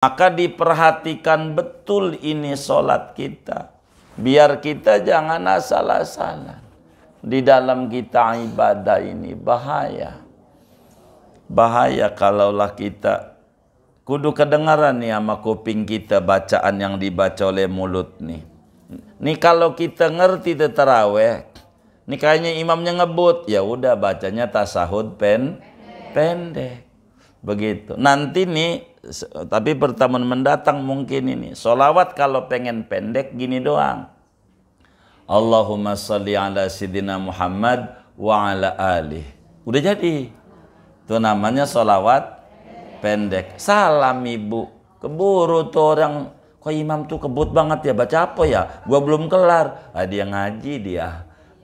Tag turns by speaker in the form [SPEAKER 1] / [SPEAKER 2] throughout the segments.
[SPEAKER 1] Maka diperhatikan betul ini sholat kita. Biar kita jangan asal-asalan. Di dalam kita ibadah ini bahaya. Bahaya kalaulah kita kudu kedengaran nih sama kuping kita bacaan yang dibaca oleh mulut nih. Nih kalau kita ngerti teraweh, nih kayaknya imamnya ngebut, ya udah bacanya tasahud pen pendek. Begitu. Nanti nih tapi pertemuan mendatang mungkin ini. Solawat kalau pengen pendek gini doang. Allahumma salli ala sidina Muhammad wa ala alih. Udah jadi. Itu namanya solawat pendek. Salam ibu. Keburu tuh orang. Kok imam tuh kebut banget ya. Baca apa ya? Gua belum kelar. Ada ah, dia ngaji dia.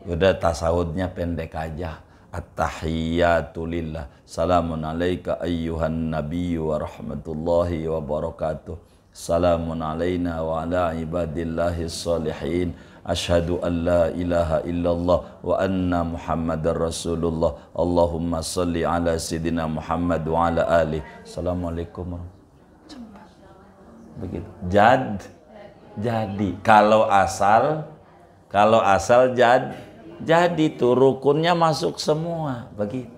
[SPEAKER 1] Udah tasawudnya pendek aja. At-tahiyyatu lillah. Salamun alaika ayyuhan nabiyyu wa rahmatullahi wa barakatuh. Salamun alaina wa ala ibadillahi salihin. Ashadu an la ilaha illallah wa anna muhammadar rasulullah. Allahumma salli ala sidina Muhammad wa ala alih. Assalamualaikum Begitu. Jad. Jadi. Kalau asal. Kalau asal jad jadi tuh rukunnya masuk semua, begitu.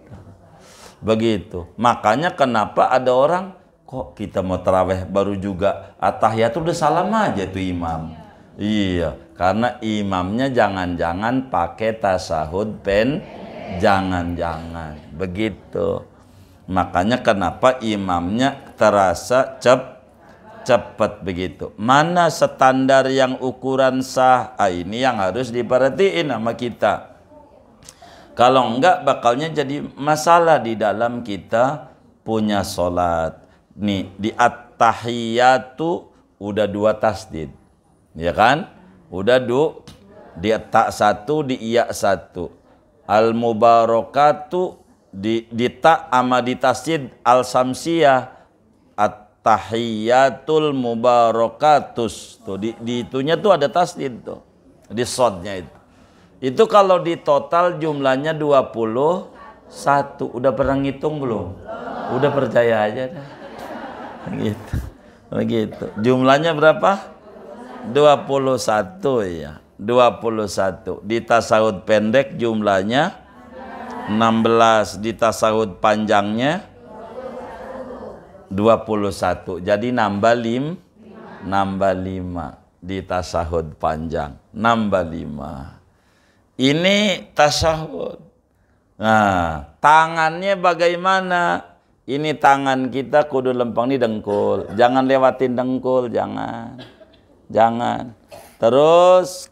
[SPEAKER 1] Begitu. Makanya kenapa ada orang kok kita mau teraweh baru juga atahiyatul udah salam aja tuh imam. Iya, iya. karena imamnya jangan-jangan pakai tasahud pen jangan-jangan begitu. Makanya kenapa imamnya terasa cepat cepat begitu. Mana standar yang ukuran sah? Ah, ini yang harus diperhatiin sama kita. Kalau enggak bakalnya jadi masalah di dalam kita punya sholat. Nih, di at-tahiyatu udah dua tasdid. Ya kan? Udah du, di tak satu, di iya satu. Al-mubarakatu di, di tak ama di tasdid al-samsiyah tahiyatul mubarakatus tuh di, di itunya tuh ada tasdid tuh di sodnya itu itu kalau di total jumlahnya 21 udah pernah ngitung belum udah percaya aja dah gitu begitu jumlahnya berapa 21 ya 21 di tasawuf pendek jumlahnya 16 di tasawuf panjangnya 21. Jadi nambah lim, nambah 5 di tasahud panjang. Nambah lima Ini tasahud. Nah, tangannya bagaimana? Ini tangan kita kudu lempeng di dengkul. Jangan lewatin dengkul, jangan. Jangan. Terus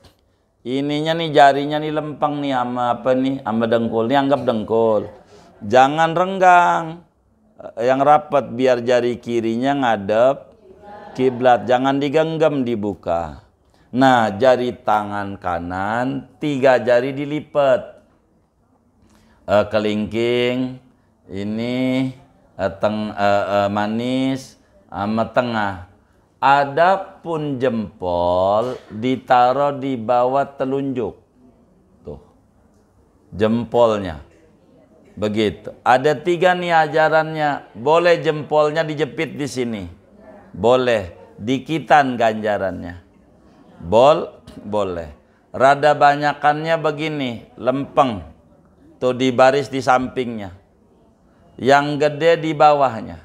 [SPEAKER 1] ininya nih jarinya nih lempeng nih sama apa nih? Sama dengkul. Nih anggap dengkul. Jangan renggang yang rapat biar jari kirinya ngadep kiblat jangan digenggam dibuka nah jari tangan kanan tiga jari dilipat e, kelingking ini e, teng, e, e, manis sama tengah adapun jempol ditaruh di bawah telunjuk tuh jempolnya Begitu. Ada tiga nih ajarannya. Boleh jempolnya dijepit di sini. Boleh. Dikitan ganjarannya. Bol, boleh. Rada banyakannya begini, lempeng. Tuh di baris di sampingnya. Yang gede di bawahnya.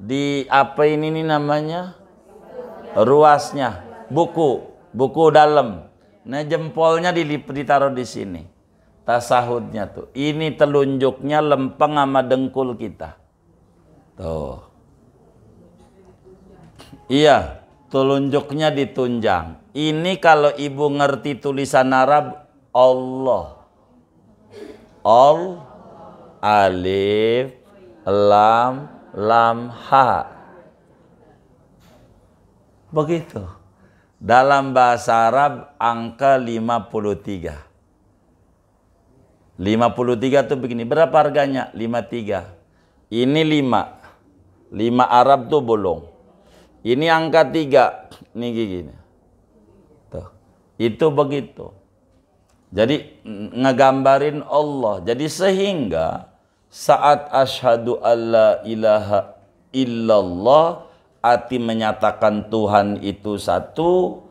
[SPEAKER 1] Di apa ini ini namanya? Ruasnya. Buku. Buku dalam. Nah jempolnya ditaruh di sini tasahudnya tuh. Ini telunjuknya lempeng sama dengkul kita. Tuh. Iya, telunjuknya ditunjang. Ini kalau ibu ngerti tulisan Arab Allah. Al alif lam lam ha. Begitu. Dalam bahasa Arab angka 53. 53 tuh begini. Berapa harganya? 53. Ini 5. 5 Arab tuh bolong. Ini angka 3. Nih gini. Tuh. Itu begitu. Jadi ngegambarin Allah. Jadi sehingga saat asyhadu alla ilaha illallah hati menyatakan Tuhan itu satu,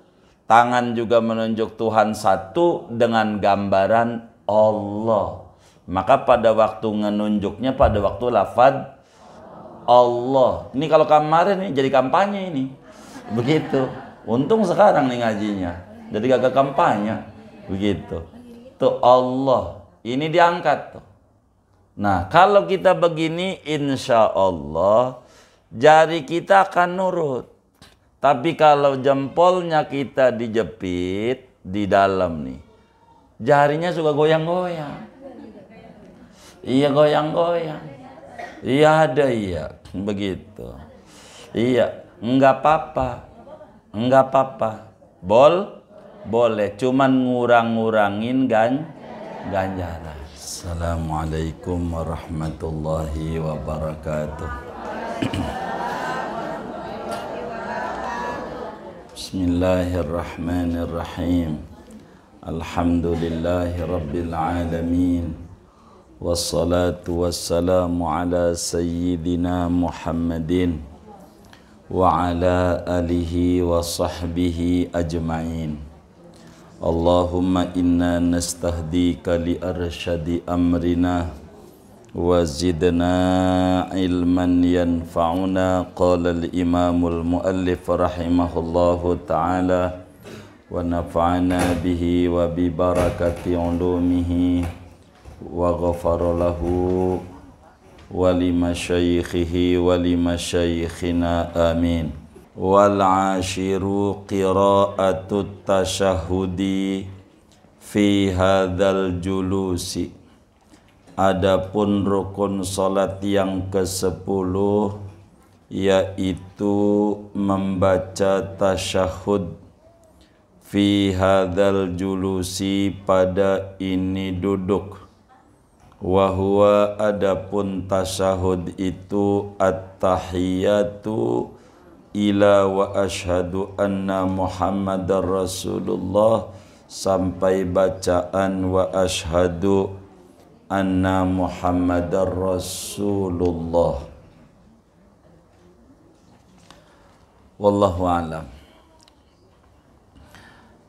[SPEAKER 1] tangan juga menunjuk Tuhan satu dengan gambaran Allah. Maka pada waktu menunjuknya, pada waktu lafad Allah. Ini kalau kemarin nih jadi kampanye ini. Begitu. Untung sekarang nih ngajinya. Jadi gak ke kampanye. Begitu. Tuh Allah. Ini diangkat tuh. Nah kalau kita begini insya Allah jari kita akan nurut. Tapi kalau jempolnya kita dijepit di dalam nih jarinya suka goyang-goyang. Iya goyang-goyang. Iya ada iya, begitu. Iya, nggak apa-apa. Enggak apa-apa. Bol boleh, cuman ngurang-ngurangin gan ganjaran. Assalamualaikum warahmatullahi wabarakatuh. Bismillahirrahmanirrahim. الحمد لله رب العالمين والصلاة والسلام على سيدنا محمد وعلى آله وصحبه أجمعين اللهم إنا نستهديك لأرشد أمرنا وزدنا علما ينفعنا قال الإمام المؤلف رحمه الله تعالى ونفعنا به وببركة علومه وغفر له ولمشايخه ولمشايخنا آمين والعاشر قراءة التشهد في هذا الجلوس Adapun rukun salat yang ke-10 yaitu membaca tasyahud fi hadzal julusi pada ini duduk wa huwa adapun tasyahud itu at-tahiyatu ila wa ashadu anna muhammadar rasulullah sampai bacaan wa ashadu anna muhammadar rasulullah wallahu alam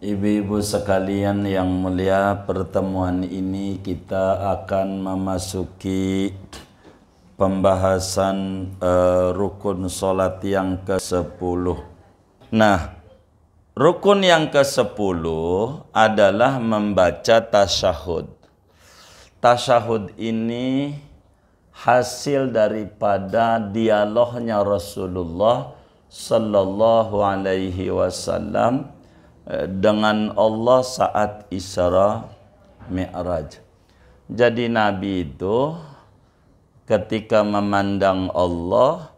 [SPEAKER 1] Ibu-ibu sekalian yang mulia, pertemuan ini kita akan memasuki pembahasan uh, rukun solat yang ke-10. Nah, rukun yang ke-10 adalah membaca tasyahud. Tasyahud ini hasil daripada dialognya Rasulullah sallallahu alaihi wasallam Eh, dengan Allah saat Isra Mi'raj. Jadi Nabi itu ketika memandang Allah,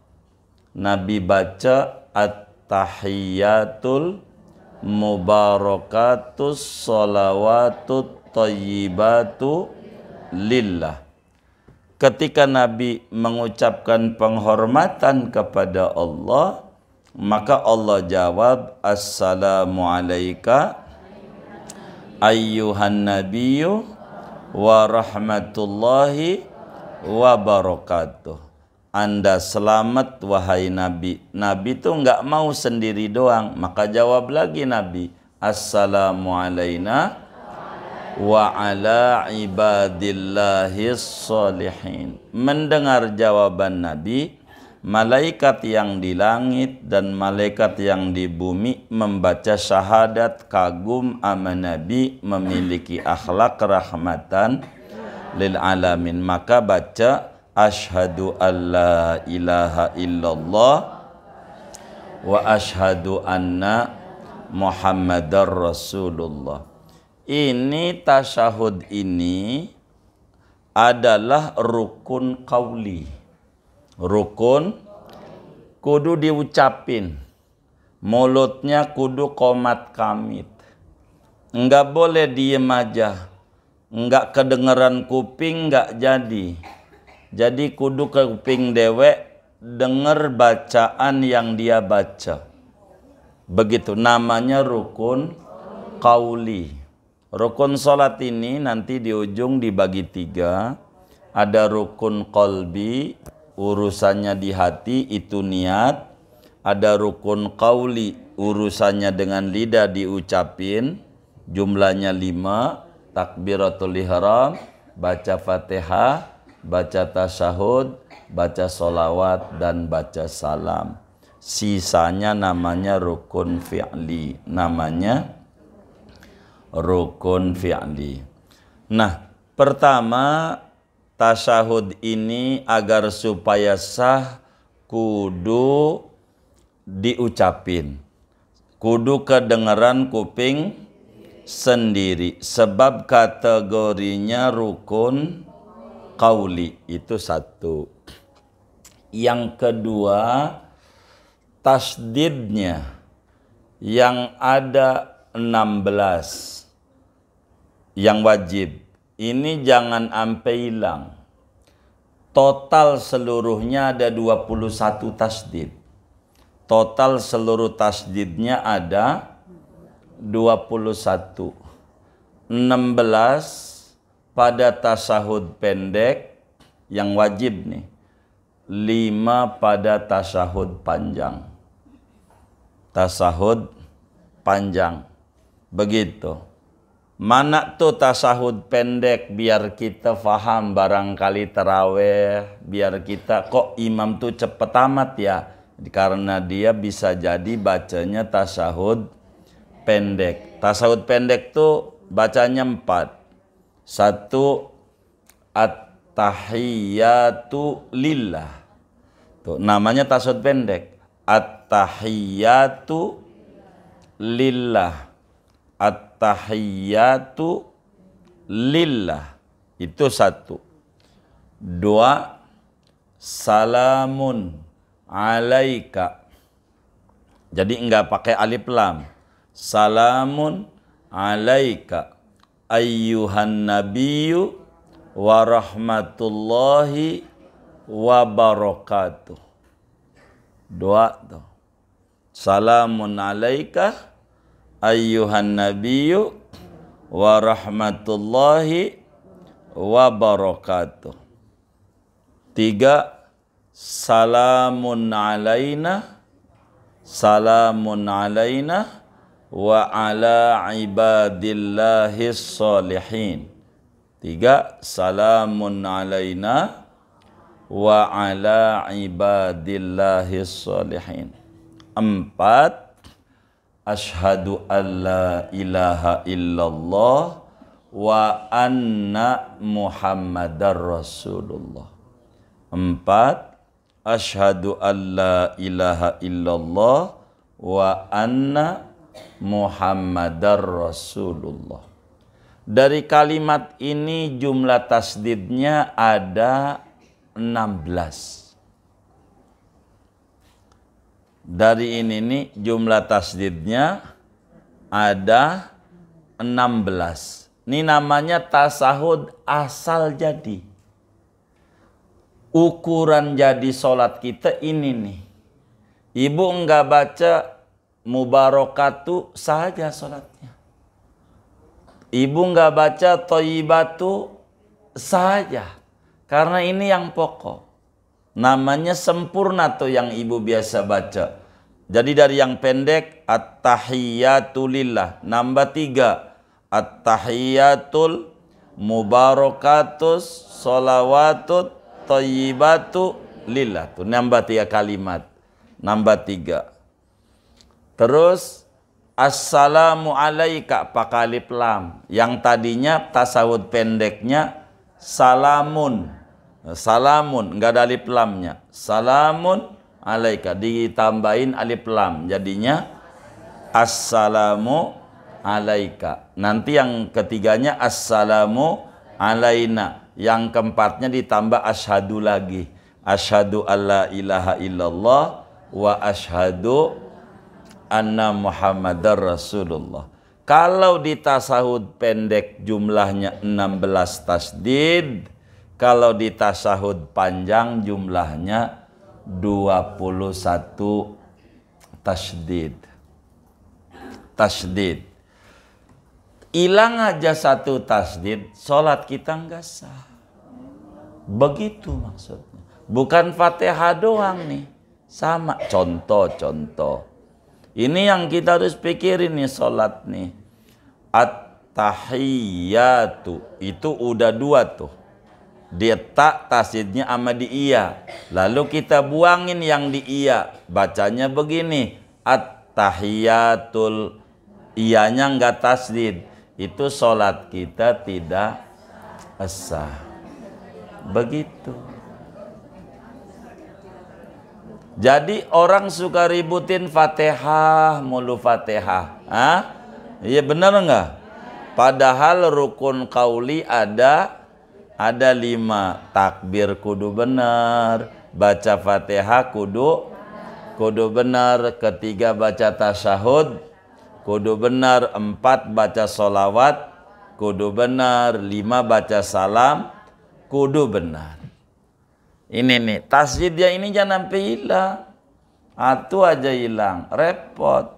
[SPEAKER 1] Nabi baca At-Tahiyatul Mubarakatus Salawatut Tayyibatu Lillah. Ketika Nabi mengucapkan penghormatan kepada Allah, maka Allah jawab assalamu alayka ayyuhan nabiyyu wa rahmatullahi wa barakatuh anda selamat wahai nabi nabi itu enggak mau sendiri doang maka jawab lagi nabi assalamu alayna wa ala ibadillahis salihin mendengar jawaban nabi malaikat yang di langit dan malaikat yang di bumi membaca syahadat kagum ama nabi memiliki akhlak rahmatan lil alamin maka baca asyhadu alla ilaha illallah wa asyhadu anna muhammadar rasulullah ini tasyahud ini adalah rukun kauli rukun kudu diucapin mulutnya kudu komat kamit nggak boleh diem aja nggak kedengeran kuping nggak jadi jadi kudu ke kuping dewek denger bacaan yang dia baca begitu namanya rukun kauli rukun solat ini nanti di ujung dibagi tiga ada rukun kolbi urusannya di hati itu niat ada rukun kauli urusannya dengan lidah diucapin jumlahnya lima takbiratul ihram baca fatihah baca tasahud baca solawat dan baca salam sisanya namanya rukun fi'li namanya rukun fi'li nah pertama tasahud ini agar supaya sah kudu diucapin. Kudu kedengeran kuping sendiri. Sebab kategorinya rukun kauli. Itu satu. Yang kedua, tasdidnya yang ada 16 yang wajib ini jangan sampai hilang. Total seluruhnya ada 21 tasdid. Total seluruh tasdidnya ada 21. 16 pada tasahud pendek yang wajib nih. 5 pada tasahud panjang. Tasahud panjang. Begitu. Mana tuh tasahud pendek biar kita faham barangkali teraweh biar kita kok imam tuh cepet amat ya karena dia bisa jadi bacanya tasahud pendek. Tasahud pendek tuh bacanya empat. Satu at-tahiyatu lillah. Tuh namanya tasahud pendek. At-tahiyatu lillah At-tahiyyatu lillah. Itu satu. Dua, salamun alaika. Jadi enggak pakai alif lam. Salamun alaika ayyuhan nabiyyu wa rahmatullahi wa barakatuh. Doa tuh. Salamun alaika ayyuhan nabiyyu wa rahmatullahi wa barakatuh. Tiga, salamun alaina, salamun alaina wa ala ibadillahi salihin. Tiga, salamun alaina wa ala ibadillahi salihin. Empat, Ashadu an la ilaha illallah wa anna muhammadar rasulullah. Empat, Ashadu an la ilaha illallah wa anna muhammadar rasulullah. Dari kalimat ini jumlah tasdidnya ada 16 dari ini nih jumlah tasdidnya ada 16. Ini namanya tasahud asal jadi. Ukuran jadi sholat kita ini nih. Ibu enggak baca mubarokatu saja sholatnya. Ibu enggak baca toyibatu saja. Karena ini yang pokok namanya sempurna tuh yang ibu biasa baca. Jadi dari yang pendek at-tahiyatulillah nambah tiga at-tahiyatul mubarakatus salawatut tayyibatu lillah tuh nambah tiga kalimat nambah tiga terus assalamu alaika pakai lam yang tadinya tasawud pendeknya salamun Salamun, nggak ada alif lamnya. Salamun alaika ditambahin alif lam. Jadinya assalamu alaika. Nanti yang ketiganya assalamu alaina. Yang keempatnya ditambah ashadu lagi. Ashadu alla ilaha illallah wa ashadu anna muhammadar rasulullah. Kalau di tasahud pendek jumlahnya 16 tasdid, kalau di tasahud panjang jumlahnya 21 tasdid. Tasdid. Hilang aja satu tasdid, sholat kita nggak sah. Begitu maksudnya. Bukan fatihah doang nih. Sama contoh-contoh. Ini yang kita harus pikirin nih sholat nih. At-tahiyatu. Itu udah dua tuh dia tak tasidnya sama di iya. Lalu kita buangin yang di iya. Bacanya begini. At-tahiyatul iyanya nggak tasdid. Itu sholat kita tidak sah, Begitu. Jadi orang suka ributin fatihah mulu fatihah. Hah? Iya benar nggak? Padahal rukun kauli ada ada lima takbir kudu benar baca fatihah kudu kudu benar ketiga baca tasahud kudu benar empat baca solawat kudu benar lima baca salam kudu benar ini nih tasjid dia ini jangan sampai hilang atu aja hilang repot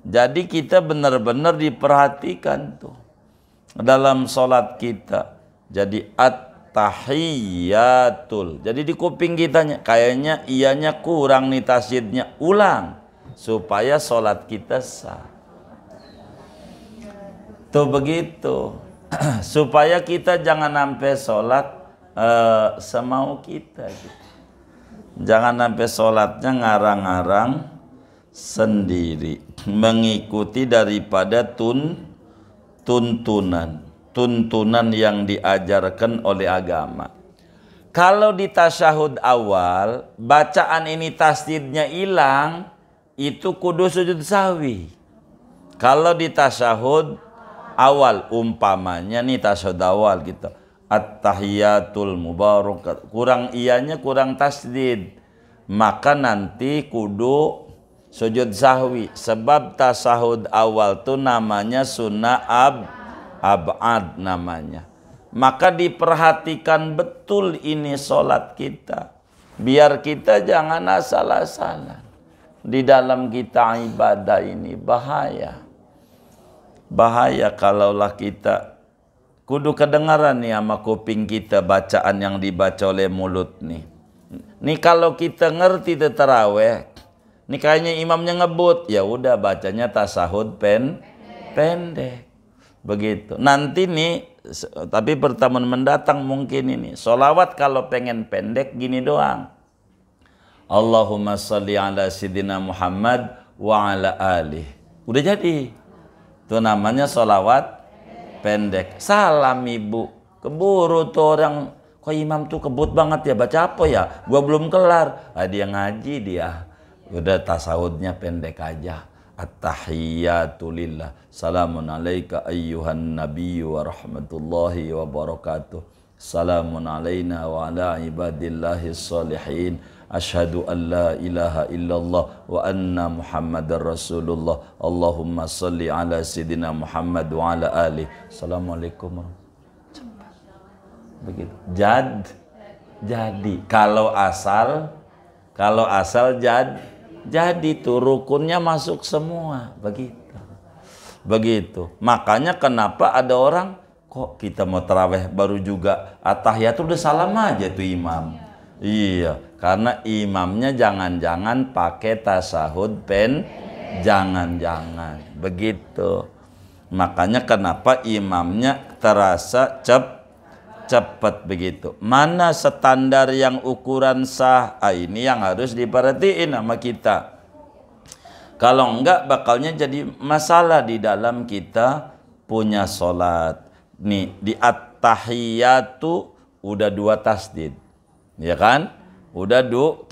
[SPEAKER 1] jadi kita benar-benar diperhatikan tuh dalam sholat kita jadi at-tahiyyatul. Jadi di kuping kita kayaknya ianya kurang nih tasyidnya ulang supaya sholat kita sah. Tuh begitu. supaya kita jangan sampai sholat uh, semau kita. Gitu. Jangan sampai sholatnya ngarang-ngarang sendiri. Mengikuti daripada tun tuntunan tuntunan yang diajarkan oleh agama. Kalau di tasyahud awal, bacaan ini tasdidnya hilang, itu kudu sujud sawi Kalau di tasyahud awal, umpamanya nih tasyahud awal gitu. At-tahiyatul mubarakat. Kurang ianya kurang tasdid. Maka nanti kudu sujud sahwi. Sebab tasahud awal tu namanya sunnah ab abad namanya. Maka diperhatikan betul ini sholat kita. Biar kita jangan asal-asalan. Di dalam kita ibadah ini bahaya. Bahaya kalaulah kita kudu kedengaran nih sama kuping kita bacaan yang dibaca oleh mulut nih. Nih kalau kita ngerti teraweh, nih kayaknya imamnya ngebut, ya udah bacanya tasahud pen pendek begitu nanti nih tapi pertemuan mendatang mungkin ini solawat kalau pengen pendek gini doang Allahumma salli ala sidina Muhammad wa ala ali udah jadi itu namanya solawat pendek salam ibu keburu tuh orang kok imam tuh kebut banget ya baca apa ya gua belum kelar ah, dia ngaji dia udah tasawudnya pendek aja At-tahiyyatu Salamun alaika ayyuhan nabiyyu wa rahmatullahi wa barakatuh. Salamun alaina wa ala ibadillahi salihin. Ashadu an la ilaha illallah wa anna muhammadar rasulullah. Allahumma salli ala sidina Muhammad wa ala ali. Assalamualaikum Begitu. Jad. Jadi. Kalau asal. Kalau asal jad. Jadi tuh rukunnya masuk semua, begitu. Begitu. Makanya kenapa ada orang kok kita mau teraweh baru juga atahiyatul udah salam aja tuh imam. Iya, iya. karena imamnya jangan-jangan pakai tasahud pen jangan-jangan begitu. Makanya kenapa imamnya terasa cepat cepat begitu. Mana standar yang ukuran sah? Ah, ini yang harus diperhatiin sama kita. Kalau enggak bakalnya jadi masalah di dalam kita punya sholat. Nih, di at-tahiyatu udah dua tasdid. Ya kan? Udah du,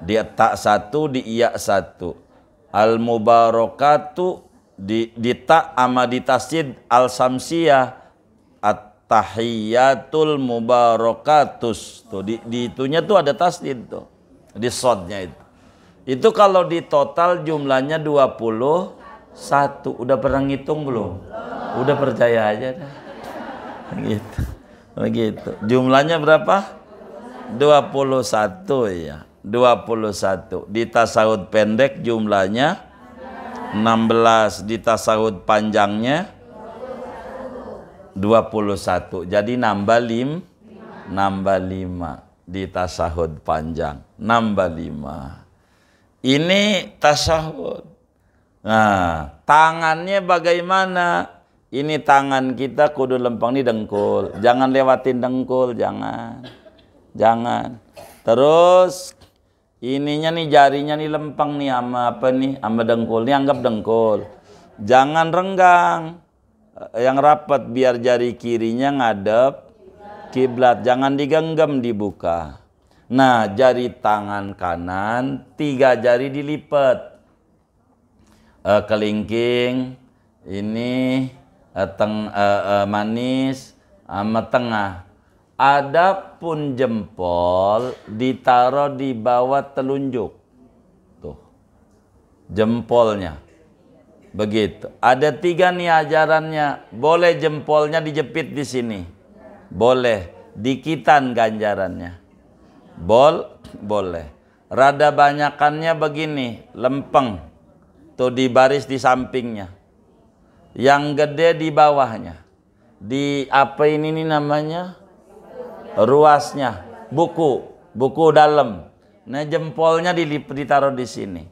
[SPEAKER 1] di tak satu, di iya satu. Al-mubarakatu di, di tak ama di tasdid al-samsiyah tahiyatul mubarakatus tuh di, di itunya tuh ada tasdid tuh di sodnya itu itu kalau di total jumlahnya 21 udah pernah ngitung belum udah percaya aja dah gitu begitu jumlahnya berapa 21 ya 21 di tasawuf pendek jumlahnya 16 di tasawuf panjangnya 21. Jadi nambah lim, nambah 5 di tasahud panjang. Nambah lima Ini tasahud. Nah, tangannya bagaimana? Ini tangan kita kudu lempeng di dengkul. Jangan lewatin dengkul, jangan. Jangan. Terus ininya nih jarinya nih lempeng nih sama apa nih? Sama dengkul. Nih anggap dengkul. Jangan renggang. Eh, yang rapat biar jari kirinya ngadep kiblat jangan digenggam dibuka nah jari tangan kanan tiga jari dilipat e, kelingking ini e, teng, e, e, manis sama tengah adapun jempol ditaruh di bawah telunjuk tuh jempolnya Begitu. Ada tiga nih ajarannya. Boleh jempolnya dijepit di sini. Boleh. Dikitan ganjarannya. Bol, boleh. Rada banyakannya begini, lempeng. Tuh di baris di sampingnya. Yang gede di bawahnya. Di apa ini ini namanya? Ruasnya. Buku. Buku dalam. Nah jempolnya ditaruh di sini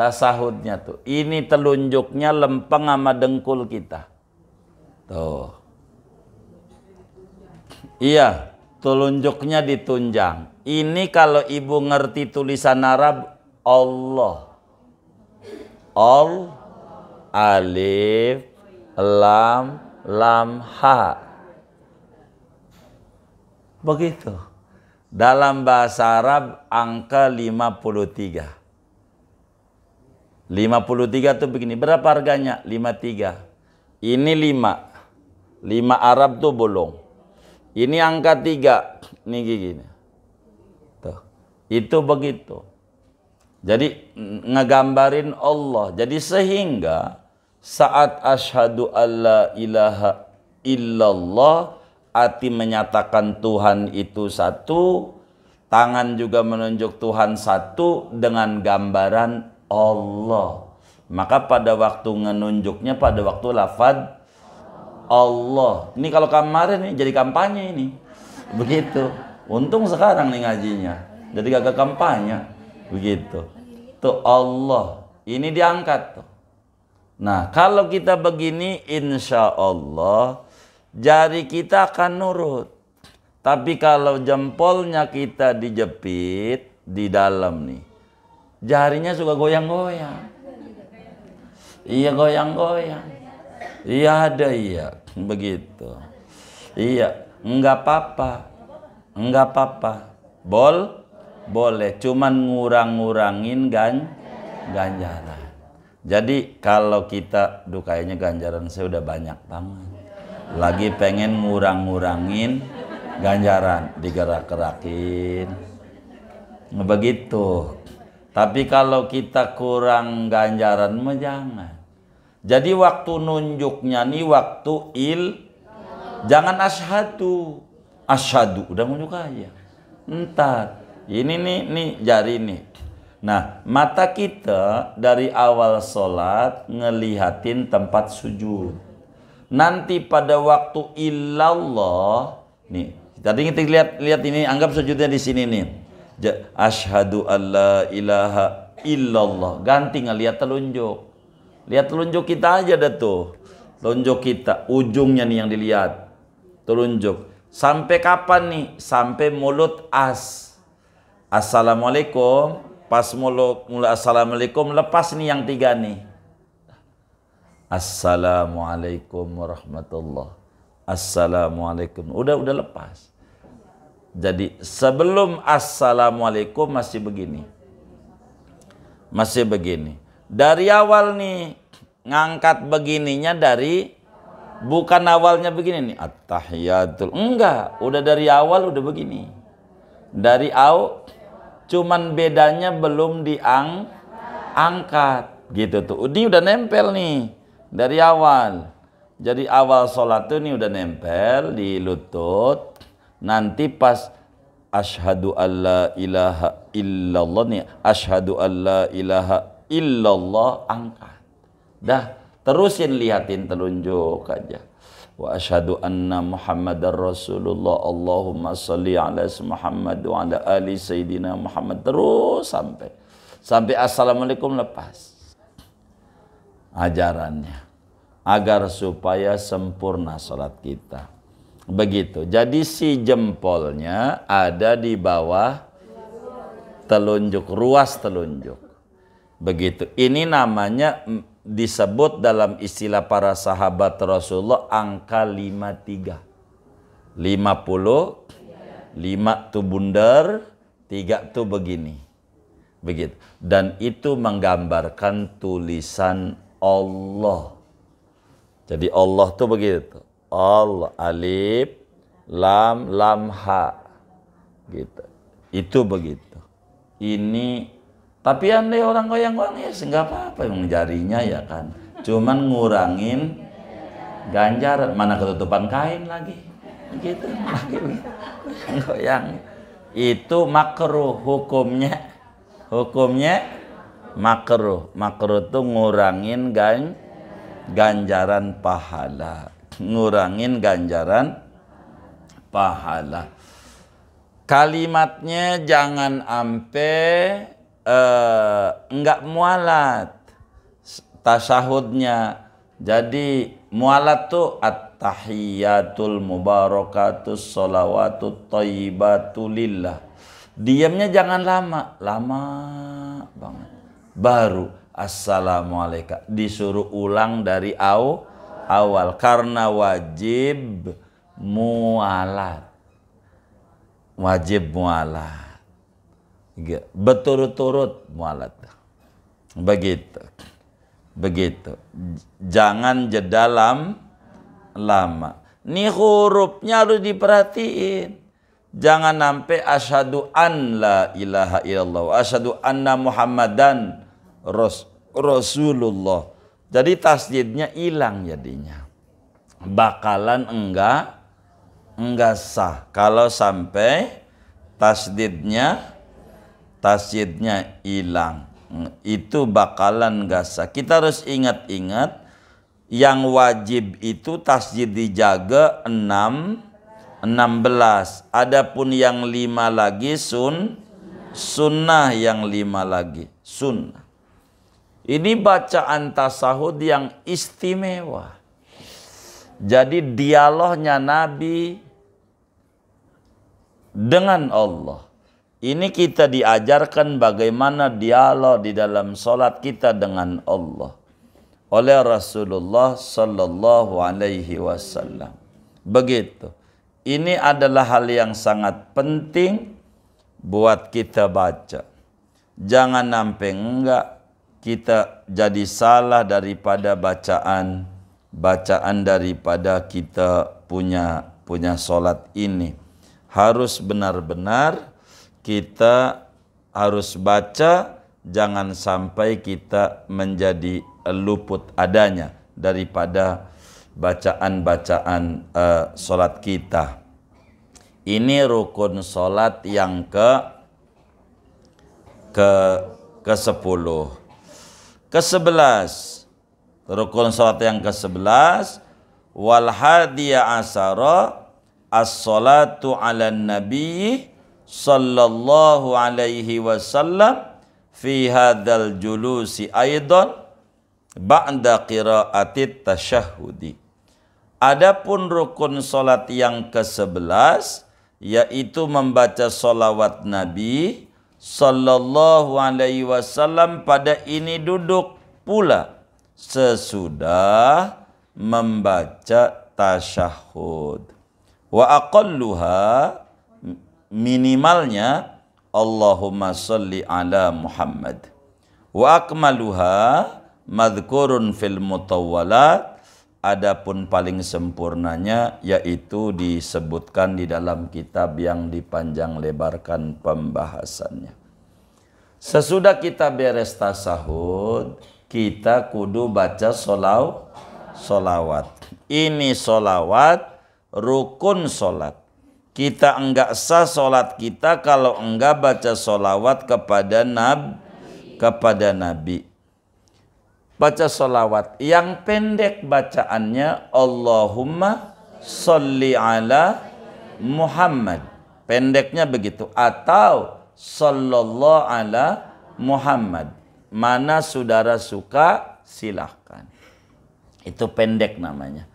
[SPEAKER 1] tasahudnya tuh. Ini telunjuknya lempeng sama dengkul kita. Tuh. Iya, telunjuknya ditunjang. Ini kalau ibu ngerti tulisan Arab Allah. Al alif lam lam ha. Begitu. Dalam bahasa Arab angka 53. 53 tuh begini. Berapa harganya? 53. Ini 5. 5 Arab tuh bolong. Ini angka 3. Nih gini. Tuh. Itu begitu. Jadi ngegambarin Allah. Jadi sehingga saat asyhadu alla ilaha illallah hati menyatakan Tuhan itu satu, tangan juga menunjuk Tuhan satu dengan gambaran Allah. Maka pada waktu ngenunjuknya pada waktu lafad Allah. Ini kalau kemarin nih jadi kampanye ini. Begitu. Untung sekarang nih ngajinya. Jadi gak ke kampanye. Begitu. Tuh Allah. Ini diangkat tuh. Nah, kalau kita begini insya Allah jari kita akan nurut. Tapi kalau jempolnya kita dijepit di dalam nih jarinya suka goyang-goyang. Iya goyang-goyang. Iya ada iya begitu. Iya nggak apa-apa, nggak apa-apa. Bol boleh, cuman ngurang-ngurangin gan ganjaran. Jadi kalau kita, duh kayaknya ganjaran saya udah banyak banget. Lagi pengen ngurang-ngurangin ganjaran, digerak-gerakin. Begitu, tapi kalau kita kurang ganjaran mah jangan. Jadi waktu nunjuknya nih waktu il jangan ashadu. Ashadu udah nunjuk aja. Entar. Ini nih nih jari nih. Nah, mata kita dari awal sholat ngelihatin tempat sujud. Nanti pada waktu ilallah, nih, tadi kita lihat lihat ini, anggap sujudnya di sini nih. Ashadu alla ilaha illallah. Ganti lihat telunjuk. Lihat telunjuk kita aja dah tuh. Telunjuk kita. Ujungnya nih yang dilihat. Telunjuk. Sampai kapan nih? Sampai mulut as. Assalamualaikum. Pas mulut mulai assalamualaikum. Lepas nih yang tiga nih. Assalamualaikum warahmatullah. Assalamualaikum. Udah udah lepas. Jadi sebelum assalamualaikum masih begini. Masih begini. Dari awal nih ngangkat begininya dari bukan awalnya begini nih attahiyatul. Enggak, udah dari awal udah begini. Dari aw cuman bedanya belum diang angkat gitu tuh. Ini udah nempel nih dari awal. Jadi awal sholat tuh ini udah nempel di lutut, nanti pas asyhadu alla ilaha illallah nih asyhadu alla ilaha illallah angkat dah terusin lihatin telunjuk aja wa asyhadu anna muhammadar rasulullah Allahumma salli ala Muhammad wa ala ali sayyidina Muhammad terus sampai sampai assalamualaikum lepas ajarannya agar supaya sempurna salat kita Begitu. Jadi si jempolnya ada di bawah telunjuk, ruas telunjuk. Begitu. Ini namanya disebut dalam istilah para sahabat Rasulullah angka 53. 50, 5 tuh bundar, 3 tuh begini. Begitu. Dan itu menggambarkan tulisan Allah. Jadi Allah tuh begitu ol alif lam lam ha gitu itu begitu ini tapi andai orang goyang-goyang ya nggak apa-apa yang jarinya ya kan cuman ngurangin ganjaran mana ketutupan kain lagi gitu lagi goyang itu makro hukumnya hukumnya makro makro tuh ngurangin gan ganjaran pahala ngurangin ganjaran pahala kalimatnya jangan ampe enggak eh, enggak mualat tasahudnya jadi mualat tuh at-tahiyyatul mubarakatus salawatut tayyibatu diamnya jangan lama lama banget baru assalamualaikum disuruh ulang dari au awal karena wajib mualat. Wajib mualat. Iya, berturut-turut mualat. Begitu. Begitu. Jangan jedalam lama. Ini hurufnya harus diperhatiin. Jangan sampai asyhadu an la ilaha illallah, asyhadu anna Muhammadan Rasulullah. Jadi tasjidnya hilang jadinya. Bakalan enggak enggak sah kalau sampai tasjidnya tasjidnya hilang. Itu bakalan enggak sah. Kita harus ingat-ingat yang wajib itu tasjid dijaga 6 16. Adapun yang lima lagi sun sunnah yang lima lagi sunnah. Ini bacaan tasahud yang istimewa. Jadi dialognya Nabi dengan Allah. Ini kita diajarkan bagaimana dialog di dalam solat kita dengan Allah oleh Rasulullah Sallallahu Alaihi Wasallam. Begitu. Ini adalah hal yang sangat penting buat kita baca. Jangan sampai enggak kita jadi salah daripada bacaan bacaan daripada kita punya punya solat ini harus benar-benar kita harus baca jangan sampai kita menjadi luput adanya daripada bacaan-bacaan uh, solat kita. Ini rukun solat yang ke ke ke sepuluh. ke-11. Rukun salat yang ke-11 wal hadiya asara as-salatu 'ala nabi sallallahu alaihi wasallam fi hadzal julusi aidan ba'da qira'ati tasyahudi. Adapun rukun salat yang ke-11 yaitu membaca solawat Nabi sallallahu alaihi wasallam pada ini duduk pula sesudah membaca tasyahud. Wa aqalluha minimalnya Allahumma salli ala Muhammad. Wa akmaluha madhkurun fil mutawwalat Adapun paling sempurnanya yaitu disebutkan di dalam kitab yang dipanjang lebarkan pembahasannya. Sesudah kita beres tasahud, kita kudu baca solaw, solawat. Ini solawat, rukun solat. Kita enggak sah solat kita kalau enggak baca solawat kepada Nabi. Kepada Nabi baca solawat. Yang pendek bacaannya Allahumma salli ala Muhammad. Pendeknya begitu. Atau sallallahu ala Muhammad. Mana saudara suka silahkan. Itu pendek namanya.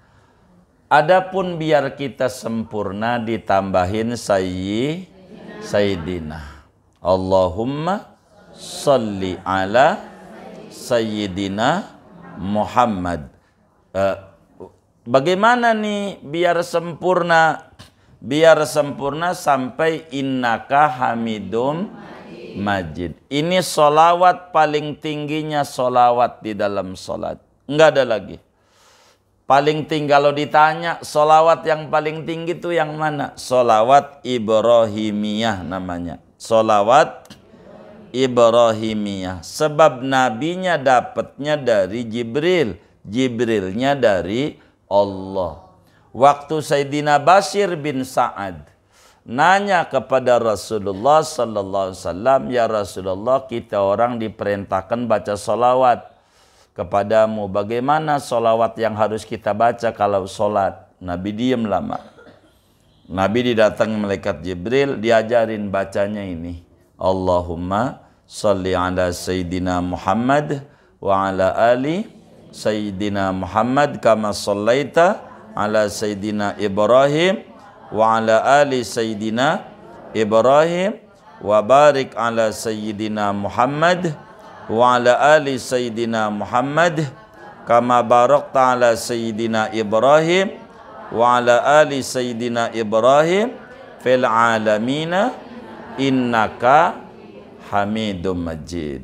[SPEAKER 1] Adapun biar kita sempurna ditambahin sayyi sayyidina. Allahumma salli ala Sayyidina Muhammad. Uh, bagaimana nih biar sempurna? Biar sempurna sampai innaka hamidum majid. Ini solawat paling tingginya solawat di dalam solat. Enggak ada lagi. Paling tinggi kalau ditanya solawat yang paling tinggi itu yang mana? Solawat Ibrahimiyah namanya. Solawat Ibrahimiyah. Sebab nabinya dapatnya dari Jibril. Jibrilnya dari Allah. Waktu Sayyidina Basir bin Sa'ad nanya kepada Rasulullah sallallahu alaihi wasallam, "Ya Rasulullah, kita orang diperintahkan baca solawat kepadamu. Bagaimana solawat yang harus kita baca kalau solat?" Nabi diam lama. Nabi didatangi malaikat Jibril, diajarin bacanya ini. Allahumma صلي على سيدنا محمد وعلى آل سيدنا محمد كما صليت على سيدنا إبراهيم وعلى آل سيدنا إبراهيم وبارك على سيدنا محمد وعلى آل سيدنا محمد كما باركت على سيدنا إبراهيم وعلى آل سيدنا إبراهيم في العالمين إنك Hamidum Majid.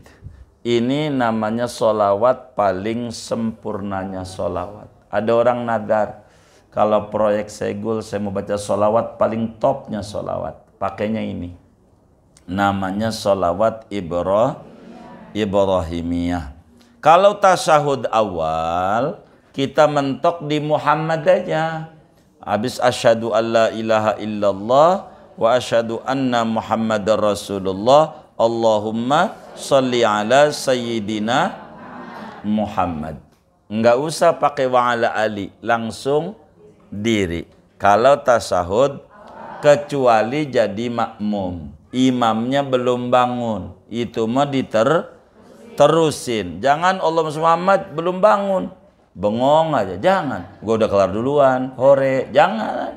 [SPEAKER 1] Ini namanya solawat paling sempurnanya solawat. Ada orang nadar, kalau proyek segul saya mau baca solawat paling topnya solawat. Pakainya ini. Namanya solawat Ibro, Ibrahimiyah. Kalau tasahud awal, kita mentok di Muhammad aja. Habis asyhadu alla ilaha illallah, wa asyhadu anna Muhammadar Rasulullah Allahumma salli ala sayyidina Muhammad. Enggak usah pakai waala ali, langsung diri. Kalau tasahud kecuali jadi makmum. Imamnya belum bangun. Itu mah diter terusin. Jangan Allah Muhammad belum bangun. Bengong aja, jangan. Gue udah kelar duluan, hore, jangan.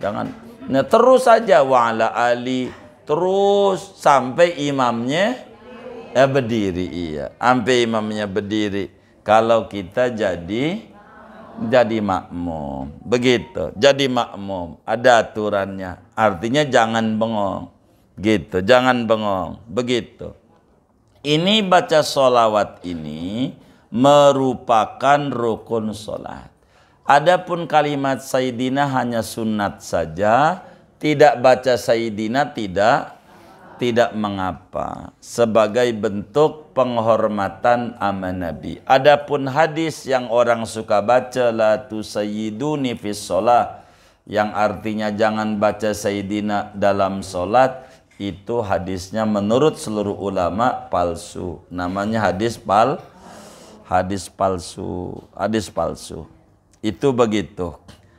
[SPEAKER 1] Jangan. Nah terus saja waala ali terus sampai imamnya eh, berdiri iya sampai imamnya berdiri kalau kita jadi jadi makmum begitu jadi makmum ada aturannya artinya jangan bengong gitu jangan bengong begitu ini baca solawat ini merupakan rukun solat. Adapun kalimat Sayyidina hanya sunat saja tidak baca Sayyidina tidak tidak mengapa sebagai bentuk penghormatan ama Nabi. Adapun hadis yang orang suka baca la tu fis shalah yang artinya jangan baca sayyidina dalam solat itu hadisnya menurut seluruh ulama palsu. Namanya hadis pal hadis palsu, hadis palsu. Itu begitu.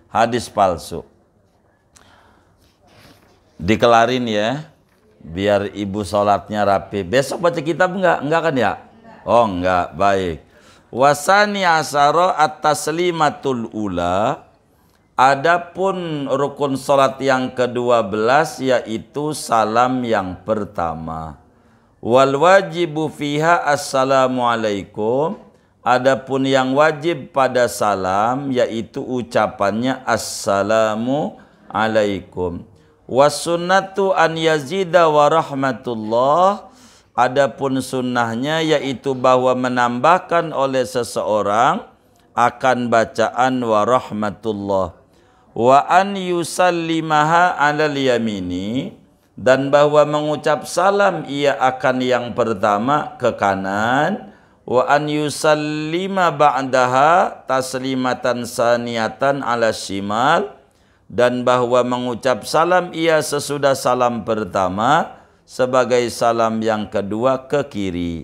[SPEAKER 1] Hadis palsu. Dikelarin ya. Biar ibu sholatnya rapi. Besok baca kitab enggak? Enggak kan ya? Oh enggak, baik. Wasani asaro atas lima limatul ula. Adapun rukun sholat yang ke-12 yaitu salam yang pertama. Wal wajibu fiha assalamualaikum. Adapun yang wajib pada salam yaitu ucapannya assalamu alaikum. Wasunatu an Yazidah warahmatullah. Adapun sunnahnya yaitu bahwa menambahkan oleh seseorang akan bacaan warahmatullah. wa an yusallimaha ala yamini dan bahwa mengucap salam ia akan yang pertama ke kanan wa an yusallima ba'daha taslimatan saniatan ala shimal dan bahwa mengucap salam ia sesudah salam pertama sebagai salam yang kedua ke kiri.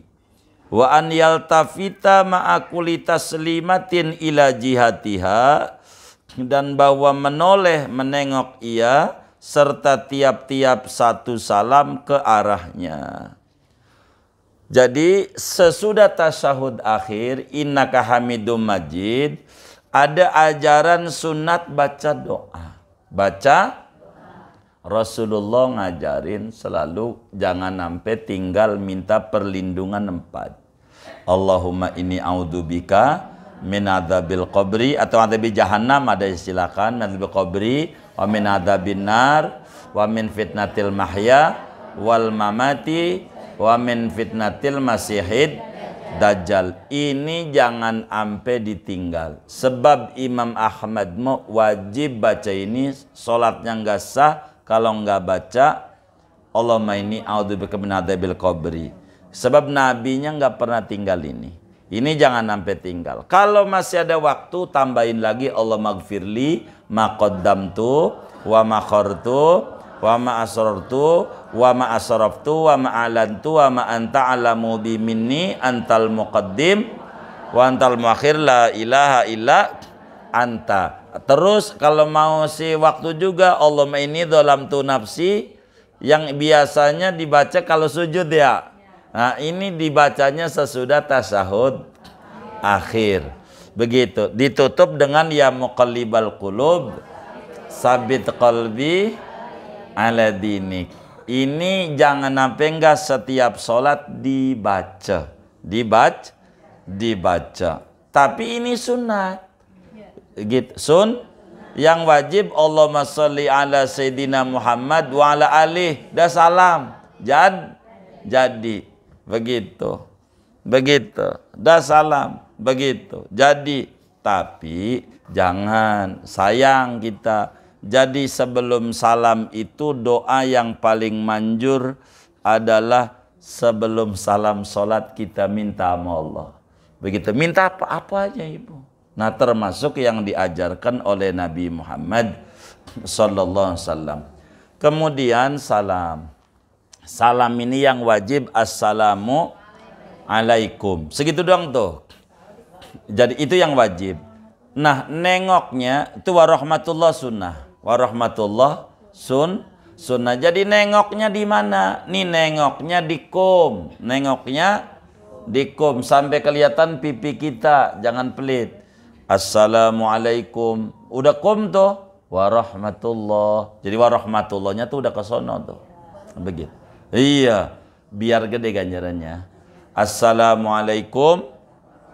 [SPEAKER 1] Wa an yaltafita ma'akulitas selimatin ila jihatiha dan bahwa menoleh menengok ia serta tiap-tiap satu salam ke arahnya. Jadi sesudah tasyahud akhir innaka hamidum majid ada ajaran sunat baca doa baca Rasulullah ngajarin selalu jangan sampai tinggal minta perlindungan empat. Allahumma ini audubika min adzabil qabri atau adzabil jahannam ada silakan min adzabil qabri wa min adzabin nar wa min fitnatil mahya wal mamati wa min fitnatil masihid Dajjal. Ini jangan ampe ditinggal. Sebab Imam Ahmad mau wajib baca ini, solatnya nggak sah. Kalau nggak baca, Allahumma ini a'udzubikaminadabil qabri. Sebab nabinya nggak pernah tinggal ini. Ini jangan sampai tinggal. Kalau masih ada waktu, tambahin lagi Allah magfirli, maqaddamtu, wa makhortu, wa ma'asrortu, wa ma asraftu wa ma alantu wa ma anta alamu bi minni antal muqaddim wa antal muakhir la ilaha illa anta terus kalau mau si waktu juga Allah ini dalam tu nafsi yang biasanya dibaca kalau sujud ya nah ini dibacanya sesudah tasahud akhir begitu ditutup dengan ya muqallibal qulub sabit qalbi ala dinik ini jangan sampai enggak setiap sholat dibaca. Dibaca, dibaca. Tapi ini sunat. Gitu. Sun, yang wajib Allah sholli ala Sayyidina Muhammad wa ala alih. Dah salam. Jad, jadi. Begitu. Begitu. Dah salam. Begitu. Jadi. Tapi jangan sayang kita jadi sebelum salam itu doa yang paling manjur adalah sebelum salam sholat kita minta sama Allah. Begitu minta apa-apa aja ibu. Nah termasuk yang diajarkan oleh Nabi Muhammad Sallallahu Alaihi Wasallam. Kemudian salam. Salam ini yang wajib assalamu alaikum. Segitu doang tuh. Jadi itu yang wajib. Nah nengoknya itu warahmatullah sunnah warahmatullah sun sunnah. Jadi nengoknya di mana? Nih nengoknya di kum. Nengoknya di kum sampai kelihatan pipi kita. Jangan pelit. Assalamualaikum. Udah kum tuh warahmatullah. Jadi warahmatullahnya tuh udah kesono tuh. Begitu. Iya, biar gede ganjarannya. Assalamualaikum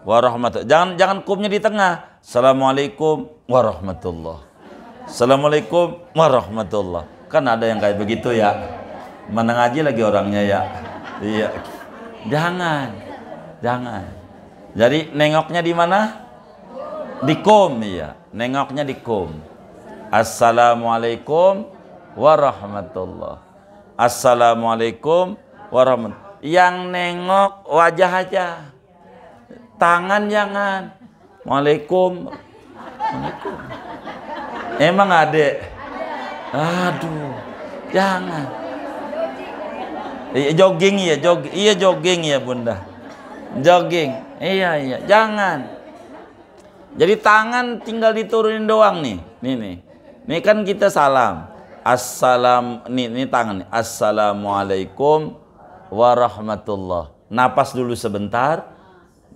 [SPEAKER 1] warahmatullah. Jangan jangan kumnya di tengah. Assalamualaikum warahmatullah. Assalamualaikum warahmatullah. Kan ada yang kayak begitu ya. Mana ngaji lagi orangnya ya. Iya. Jangan. Jangan. Jadi nengoknya di mana? Di kom ya. Nengoknya di kom. Assalamualaikum warahmatullah. Assalamualaikum warahmatullah. Yang nengok wajah aja. Tangan jangan. Waalaikum. Waalaikum. Emang Ada. Aduh, jangan. Iya jogging ya, jog, iya jogging ya bunda. Jogging, iya iya, jangan. Jadi tangan tinggal diturunin doang nih, nih nih. Nih kan kita salam. Assalam, nih, nih tangan. Assalamualaikum warahmatullah. Napas dulu sebentar.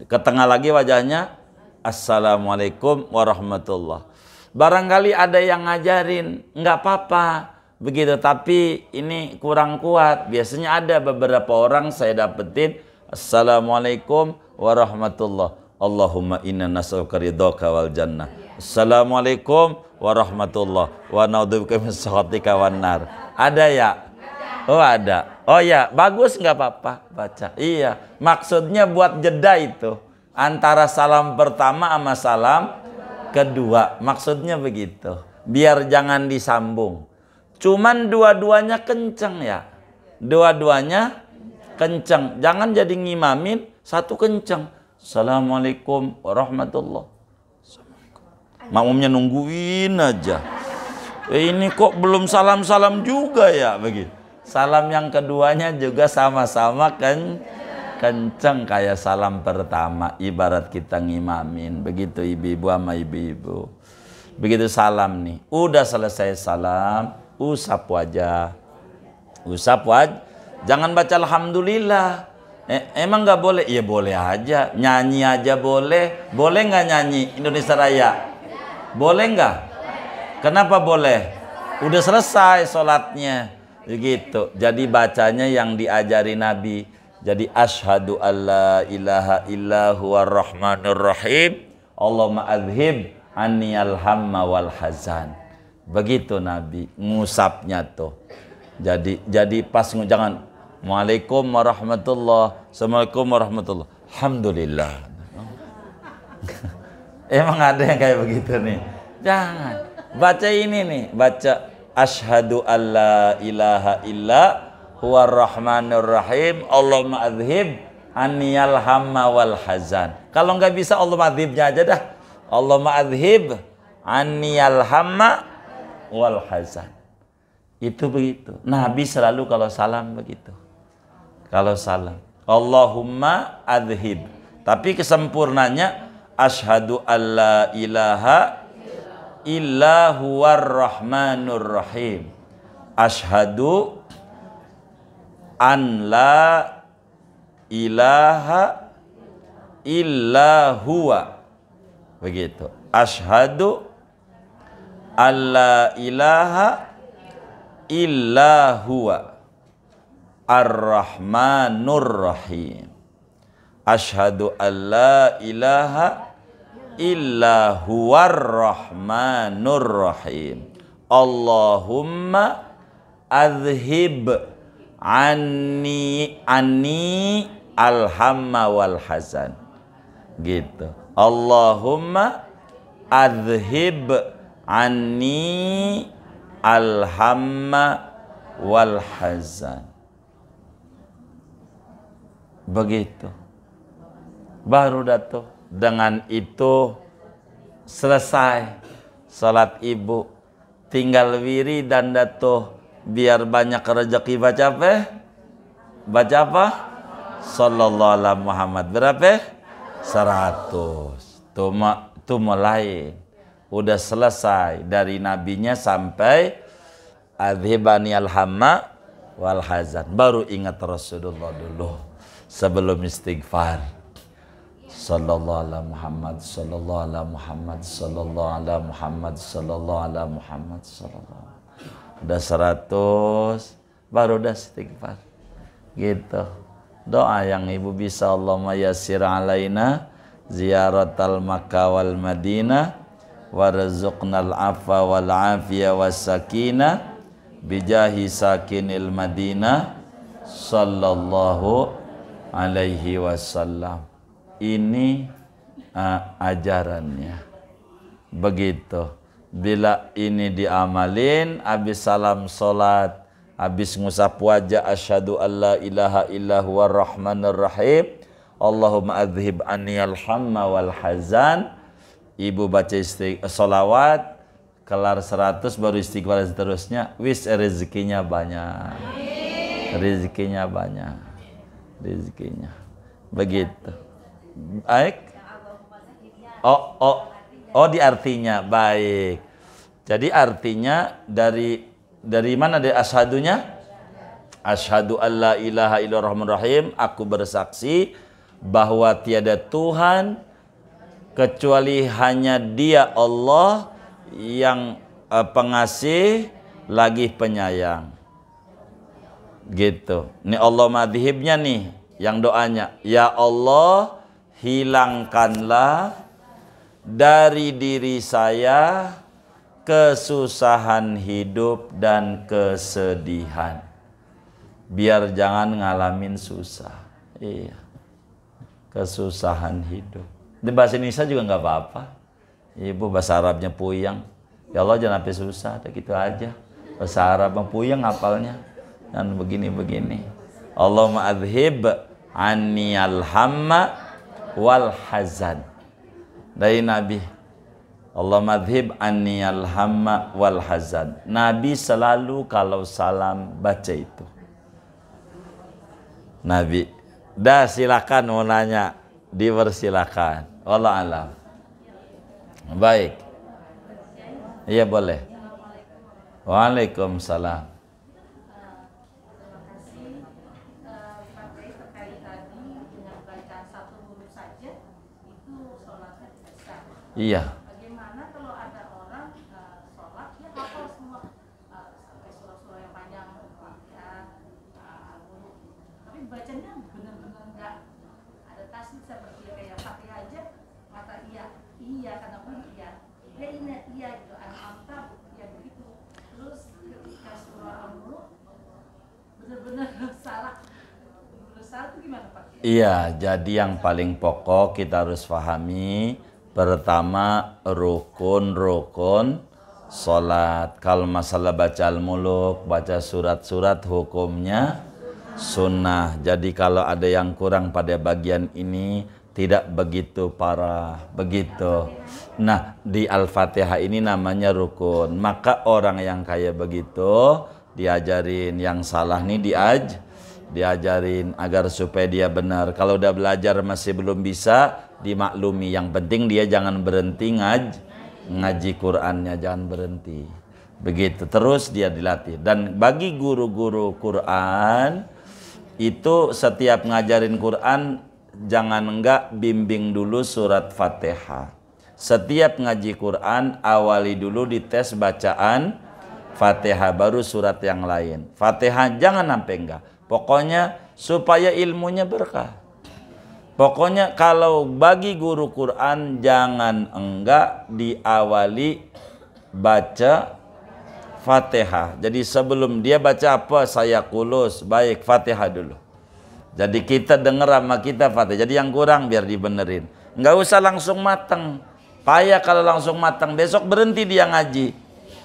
[SPEAKER 1] Ke tengah lagi wajahnya. Assalamualaikum warahmatullah Barangkali ada yang ngajarin, nggak apa-apa begitu. Tapi ini kurang kuat. Biasanya ada beberapa orang saya dapetin. Assalamualaikum warahmatullah. Allahumma inna nas'aluka ridhaka wal jannah. Assalamualaikum warahmatullah. Wa naudzuka min sakhatika wan nar. Ada ya? Oh ada. Oh ya, bagus nggak apa-apa baca. Iya, maksudnya buat jeda itu antara salam pertama sama salam kedua. Maksudnya begitu. Biar jangan disambung. Cuman dua-duanya kenceng ya. Dua-duanya kenceng. Jangan jadi ngimamin satu kenceng. Assalamualaikum warahmatullahi Makmumnya nungguin aja. Eh, ini kok belum salam-salam juga ya begitu. Salam yang keduanya juga sama-sama kenceng kenceng kayak salam pertama ibarat kita ngimamin begitu ibu-ibu sama ibu-ibu begitu salam nih udah selesai salam usap wajah usap wajah jangan baca alhamdulillah eh, emang nggak boleh ya boleh aja nyanyi aja boleh boleh nggak nyanyi Indonesia Raya boleh nggak kenapa boleh udah selesai sholatnya begitu jadi bacanya yang diajari Nabi jadi asyhadu alla ilaha illa huwa rahmanur rahim. Allahumma adhib anni alhamma wal hazan. Begitu Nabi ngusapnya tuh. Jadi jadi pas jangan Waalaikum warahmatullah. Assalamualaikum warahmatullah. Alhamdulillah. Emang ada yang kayak begitu nih? Jangan. Baca ini nih, baca ashadu alla ilaha illa huwar rahmanur rahim Allahumma adhib aniyal hamma wal hazan kalau nggak bisa Allah adhibnya aja dah Allahumma adhib aniyal hamma wal hazan itu begitu Nabi selalu kalau salam begitu kalau salam Allahumma adhib tapi kesempurnanya Ashadu an la ilaha illa huwar rahmanur rahim. Ashadu an la ilaha illa huwa begitu ashadu alla ilaha illa huwa ar-rahmanur rahim ashadu alla ilaha illa huwar rahmanur rahim Allahumma adhib Ani ani alhamma wal hazan. Gitu. Allahumma adhib ani alhamma wal hazan. Begitu. Baru datuh. Dengan itu selesai salat ibu. Tinggal wiri dan datuh biar banyak rezeki baca apa? Baca apa? Sallallahu alaihi Muhammad. Berapa? Seratus. tuh itu mulai. Udah selesai dari nabinya sampai adhibani alhamma wal hazan. Baru ingat Rasulullah dulu sebelum istighfar. sallallahu ala Muhammad, sallallahu ala Muhammad, sallallahu ala Muhammad, sallallahu ala Muhammad. Sallallahu ala Muhammad udah 100 baru udah istighfar gitu doa yang ibu bisa Allahumma yasir alaina ziaratal Makkah wal Madinah al afa wal afiyah was sakinah bijahi sakinil Madinah sallallahu alaihi wasallam ini uh, ajarannya begitu bila ini diamalin habis salam salat habis ngusap wajah asyhadu alla ilaha illahu rahmanir rahim Allahumma adhib aniyal wal hazan ibu baca istiq solawat kelar 100 baru istighfar seterusnya wis rezekinya banyak rezekinya banyak rezekinya begitu baik oh oh Oh, di artinya. Baik. Jadi artinya dari dari mana dari ashadunya? Ashadu Allah ilaha ilaha illallah rahim. Aku bersaksi bahwa tiada Tuhan kecuali hanya dia Allah yang eh, pengasih lagi penyayang. Gitu. Ini Allah madhibnya nih yang doanya. Ya Allah hilangkanlah dari diri saya kesusahan hidup dan kesedihan. Biar jangan ngalamin susah. Iya. Kesusahan hidup. Di bahasa Indonesia juga nggak apa-apa. Ibu bahasa Arabnya puyang. Ya Allah jangan sampai susah, kita gitu aja. Bahasa Arab puyang apalnya. Dan begini-begini. Allahumma adhib anni alhamma wal hazan dari Nabi Allah madhib anni alhamma wal hazan Nabi selalu kalau salam baca itu Nabi dah silakan mau nanya dipersilakan Allah alam baik iya boleh Waalaikumsalam Iya. Bagaimana kalau ada orang uh, sholat dia hafal semua uh, sampai surah-surah yang panjang ya, uh, tapi bacanya benar-benar nggak ada tasbih seperti kayak pakai aja mata iya iya karena pun iya ya ini iya gitu alhamdulillah, ya begitu terus ketika surah al-muluk benar-benar salah gimana pak? Iya, jadi yang paling pokok kita harus pahami Pertama rukun-rukun salat. Kalau masalah baca al-muluk, baca surat-surat hukumnya sunnah. Jadi kalau ada yang kurang pada bagian ini tidak begitu parah, begitu. Nah, di Al-Fatihah ini namanya rukun. Maka orang yang kaya begitu diajarin yang salah nih diaj diajarin agar supaya dia benar. Kalau udah belajar masih belum bisa, dimaklumi yang penting dia jangan berhenti ngaji ngaji Qurannya jangan berhenti begitu terus dia dilatih dan bagi guru-guru Quran itu setiap ngajarin Quran jangan enggak bimbing dulu surat Fatihah setiap ngaji Quran awali dulu di tes bacaan Fatihah baru surat yang lain Fatihah jangan sampai enggak pokoknya supaya ilmunya berkah Pokoknya kalau bagi guru Quran jangan enggak diawali baca Fatihah. Jadi sebelum dia baca apa saya kulus baik Fatihah dulu. Jadi kita dengar sama kita Fatihah. Jadi yang kurang biar dibenerin. Enggak usah langsung matang. Payah kalau langsung matang. Besok berhenti dia ngaji.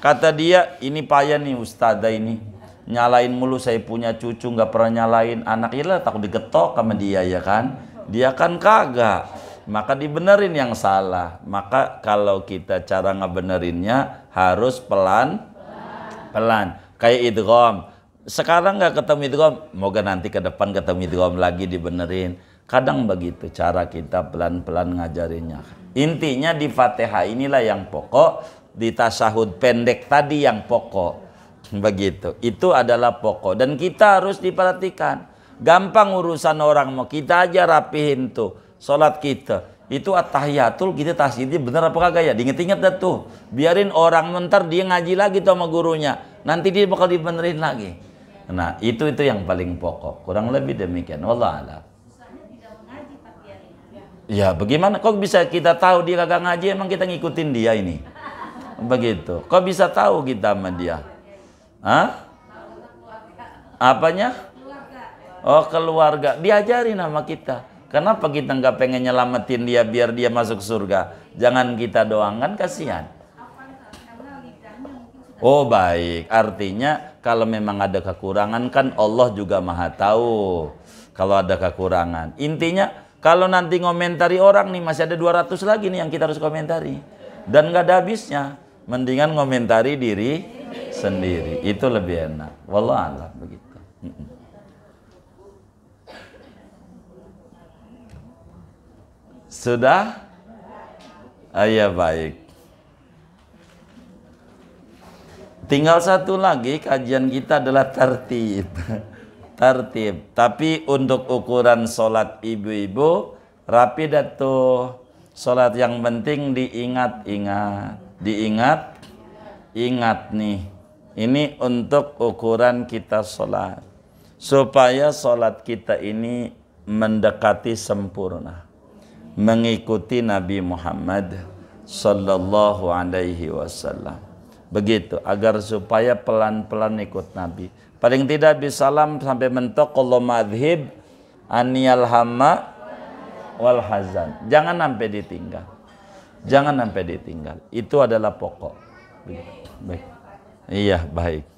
[SPEAKER 1] Kata dia ini payah nih ustazah ini. Nyalain mulu saya punya cucu nggak pernah nyalain. Anaknya lah takut digetok sama dia ya kan dia kan kagak. Maka dibenerin yang salah. Maka kalau kita cara ngebenerinnya harus pelan pelan. Kayak idgham. Sekarang nggak ketemu idgham, moga nanti ke depan ketemu idgham lagi dibenerin. Kadang begitu cara kita pelan-pelan ngajarinnya. Intinya di Fatihah inilah yang pokok, di tasahud pendek tadi yang pokok. Begitu. Itu adalah pokok dan kita harus diperhatikan. Gampang urusan orang mau kita aja rapihin tuh salat kita. Itu at-tahiyatul kita tasydidnya bener apa kagak ya? Diinget-inget dah tuh. Biarin orang mentar dia ngaji lagi tuh sama gurunya. Nanti dia bakal dibenerin lagi. Nah, itu itu yang paling pokok. Kurang lebih demikian. Wallah Ya, bagaimana kok bisa kita tahu dia kagak ngaji emang kita ngikutin dia ini? Begitu. Kok bisa tahu kita sama dia? Hah? Apanya? oh keluarga diajari nama kita kenapa kita nggak pengen nyelamatin dia biar dia masuk surga jangan kita doang kan kasihan Oh baik, artinya kalau memang ada kekurangan kan Allah juga maha tahu kalau ada kekurangan. Intinya kalau nanti ngomentari orang nih masih ada 200 lagi nih yang kita harus komentari. Dan nggak ada habisnya. Mendingan ngomentari diri sendiri. Itu lebih enak. Wallah begitu. Sudah? Ayah iya, baik. Tinggal satu lagi kajian kita adalah tertib. Tertib. Tapi untuk ukuran sholat ibu-ibu rapi datu. Sholat yang penting diingat-ingat. Diingat. Ingat nih. Ini untuk ukuran kita sholat. Supaya sholat kita ini mendekati sempurna mengikuti Nabi Muhammad sallallahu alaihi wasallam. Begitu agar supaya pelan-pelan ikut Nabi. Paling tidak bisalam sampai mentok kalau madhib Anial hama wal hazan. Jangan sampai ditinggal. Jangan sampai ditinggal. Itu adalah pokok. Baik. Iya, baik.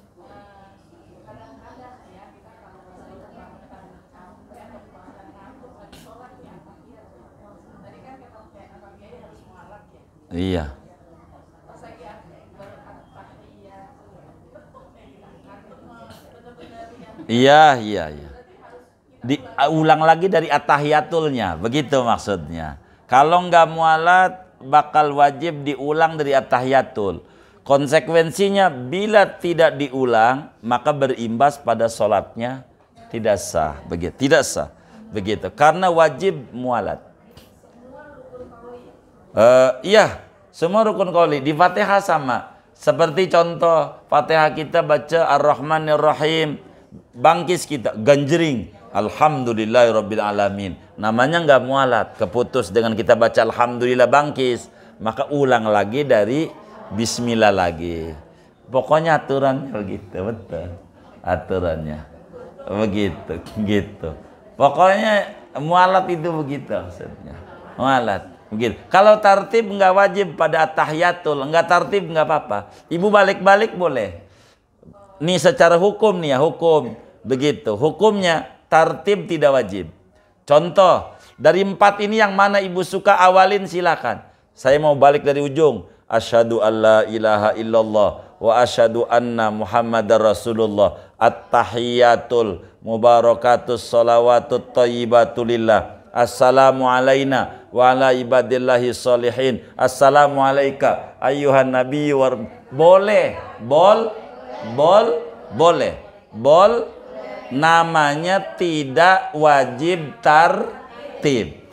[SPEAKER 1] Iya. Iya, iya, iya. Diulang uh, lagi dari atahiyatulnya, begitu maksudnya. Kalau nggak mualat, bakal wajib diulang dari atahiyatul. Konsekuensinya bila tidak diulang, maka berimbas pada sholatnya tidak sah, begitu. Tidak sah, begitu. Karena wajib mualat. Eh, iya, semua rukun qawli di Fatihah sama. Seperti contoh Fatihah kita baca Ar-Rahmanir Rahim, bangkis kita ganjering Alhamdulillahirabbil alamin. Namanya enggak mualat, keputus dengan kita baca alhamdulillah bangkis, maka ulang lagi dari bismillah lagi. Pokoknya aturannya begitu, betul. Aturannya begitu, gitu. Pokoknya mualat itu begitu maksudnya. Mualat. Mungkin. Gitu. Kalau tartib nggak wajib pada tahiyatul, nggak tartib nggak apa-apa. Ibu balik-balik boleh. Ini secara hukum nih ya, hukum. Begitu. Hukumnya tartib tidak wajib. Contoh, dari empat ini yang mana ibu suka awalin silakan. Saya mau balik dari ujung. Asyhadu alla ilaha illallah wa asyhadu anna Muhammadar Rasulullah. At-tahiyatul mubarakatus salawatut thayyibatu Assalamu alaina wa ala ibadillahi salihin. Assalamualaikum. Ayuhan nabi war boleh bol bol boleh bol namanya tidak wajib tartib.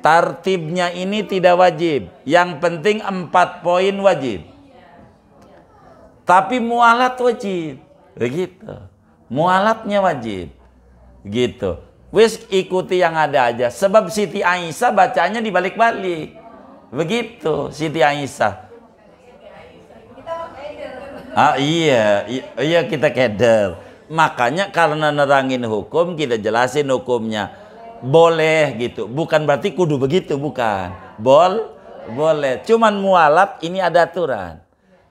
[SPEAKER 1] Tartibnya ini tidak wajib. Yang penting empat poin wajib. Tapi mualat wajib. Begitu. Mualatnya wajib. Gitu. Wis ikuti yang ada aja. Sebab Siti Aisyah bacanya dibalik-balik. Begitu Siti Aisyah. Ah, iya, iya kita keder. Makanya karena nerangin hukum kita jelasin hukumnya. Boleh gitu. Bukan berarti kudu begitu, bukan. Bol boleh. Cuman mualaf ini ada aturan.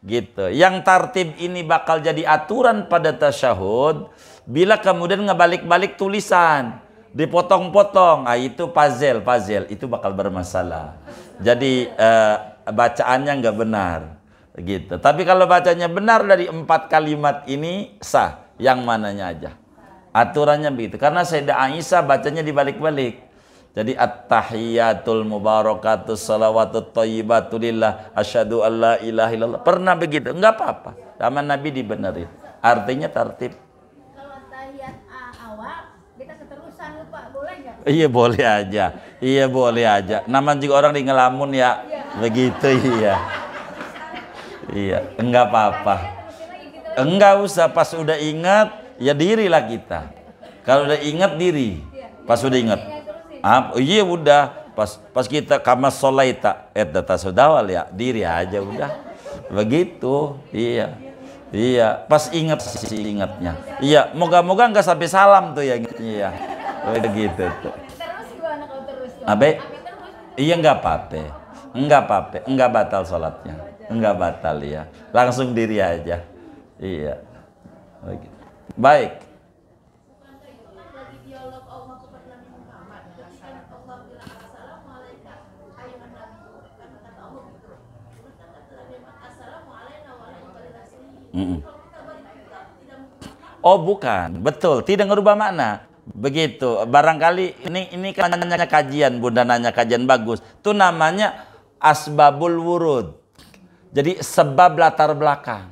[SPEAKER 1] Gitu. Yang tartib ini bakal jadi aturan pada tasyahud bila kemudian ngebalik-balik tulisan dipotong-potong. Nah, itu puzzle, puzzle itu bakal bermasalah. Jadi uh, bacaannya nggak benar gitu. Tapi kalau bacanya benar dari empat kalimat ini sah, yang mananya aja. Aturannya begitu. Karena Sayyidah Aisyah bacanya dibalik-balik. Jadi at-tahiyatul mubarakatus salawatut thayyibatulillah asyhadu alla ilaha illallah. Pernah begitu? Enggak apa-apa. Sama Nabi dibenerin. Artinya tertib. Iya boleh aja. Iya boleh aja. Nama juga orang di ngelamun ya. Begitu iya. Iya, enggak apa-apa. Enggak usah pas udah ingat ya diri lah kita. Kalau udah ingat diri, pas udah ingat. Ah, iya udah pas pas kita kama solaita et data sedawal ya diri aja udah begitu iya iya pas ingat sih ingatnya iya moga-moga enggak sampai salam tuh ya iya Oh gitu Terus gua anak terus. Iya nggak apa-apa. Nggak apa-apa. Nggak batal sholatnya. Nggak batal ya. Langsung diri aja. Iya. Oh, gitu. Baik. Mm -mm. Oh bukan, betul, tidak merubah makna. Begitu. Barangkali ini ini kan nanya kajian, Bunda nanya kajian bagus. Itu namanya asbabul wurud. Jadi sebab latar belakang.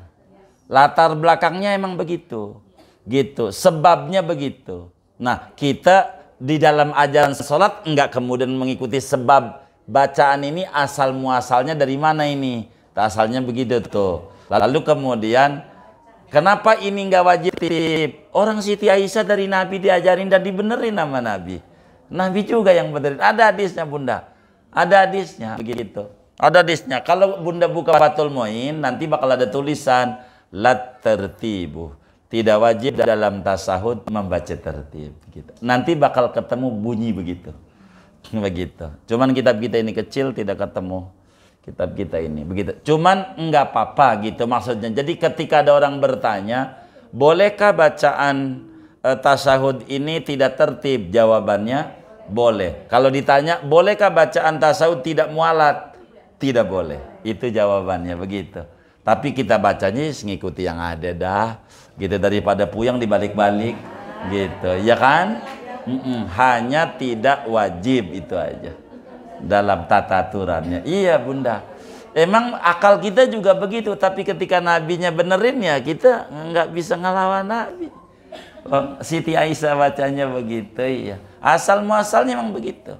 [SPEAKER 1] Latar belakangnya emang begitu. Gitu. Sebabnya begitu. Nah, kita di dalam ajaran sholat enggak kemudian mengikuti sebab bacaan ini asal muasalnya dari mana ini? Asalnya begitu tuh. Lalu kemudian Kenapa ini nggak wajib? Orang Siti Aisyah dari Nabi diajarin dan dibenerin nama Nabi. Nabi juga yang benerin. Ada hadisnya bunda. Ada hadisnya begitu. Ada hadisnya. Kalau bunda buka batul moin nanti bakal ada tulisan lat tertibu. Tidak wajib dalam tasahud membaca tertib. Gitu. Nanti bakal ketemu bunyi begitu. Begitu. Cuman kitab kita ini kecil tidak ketemu kitab kita ini. Begitu. Cuman enggak apa-apa gitu maksudnya. Jadi ketika ada orang bertanya, bolehkah bacaan e, tasahud ini tidak tertib? Jawabannya boleh. Kalau ditanya, bolehkah bacaan tasahud tidak mualat? Tidak boleh. Itu jawabannya begitu. Tapi kita bacanya ngikuti yang ada dah. Gitu daripada puyang dibalik-balik gitu. Ya kan? Mm -mm. Hanya tidak wajib itu aja dalam tata aturannya. Iya bunda. Emang akal kita juga begitu, tapi ketika nabinya benerin ya kita nggak bisa ngelawan nabi. Oh, Siti Aisyah bacanya begitu iya Asal muasalnya emang begitu.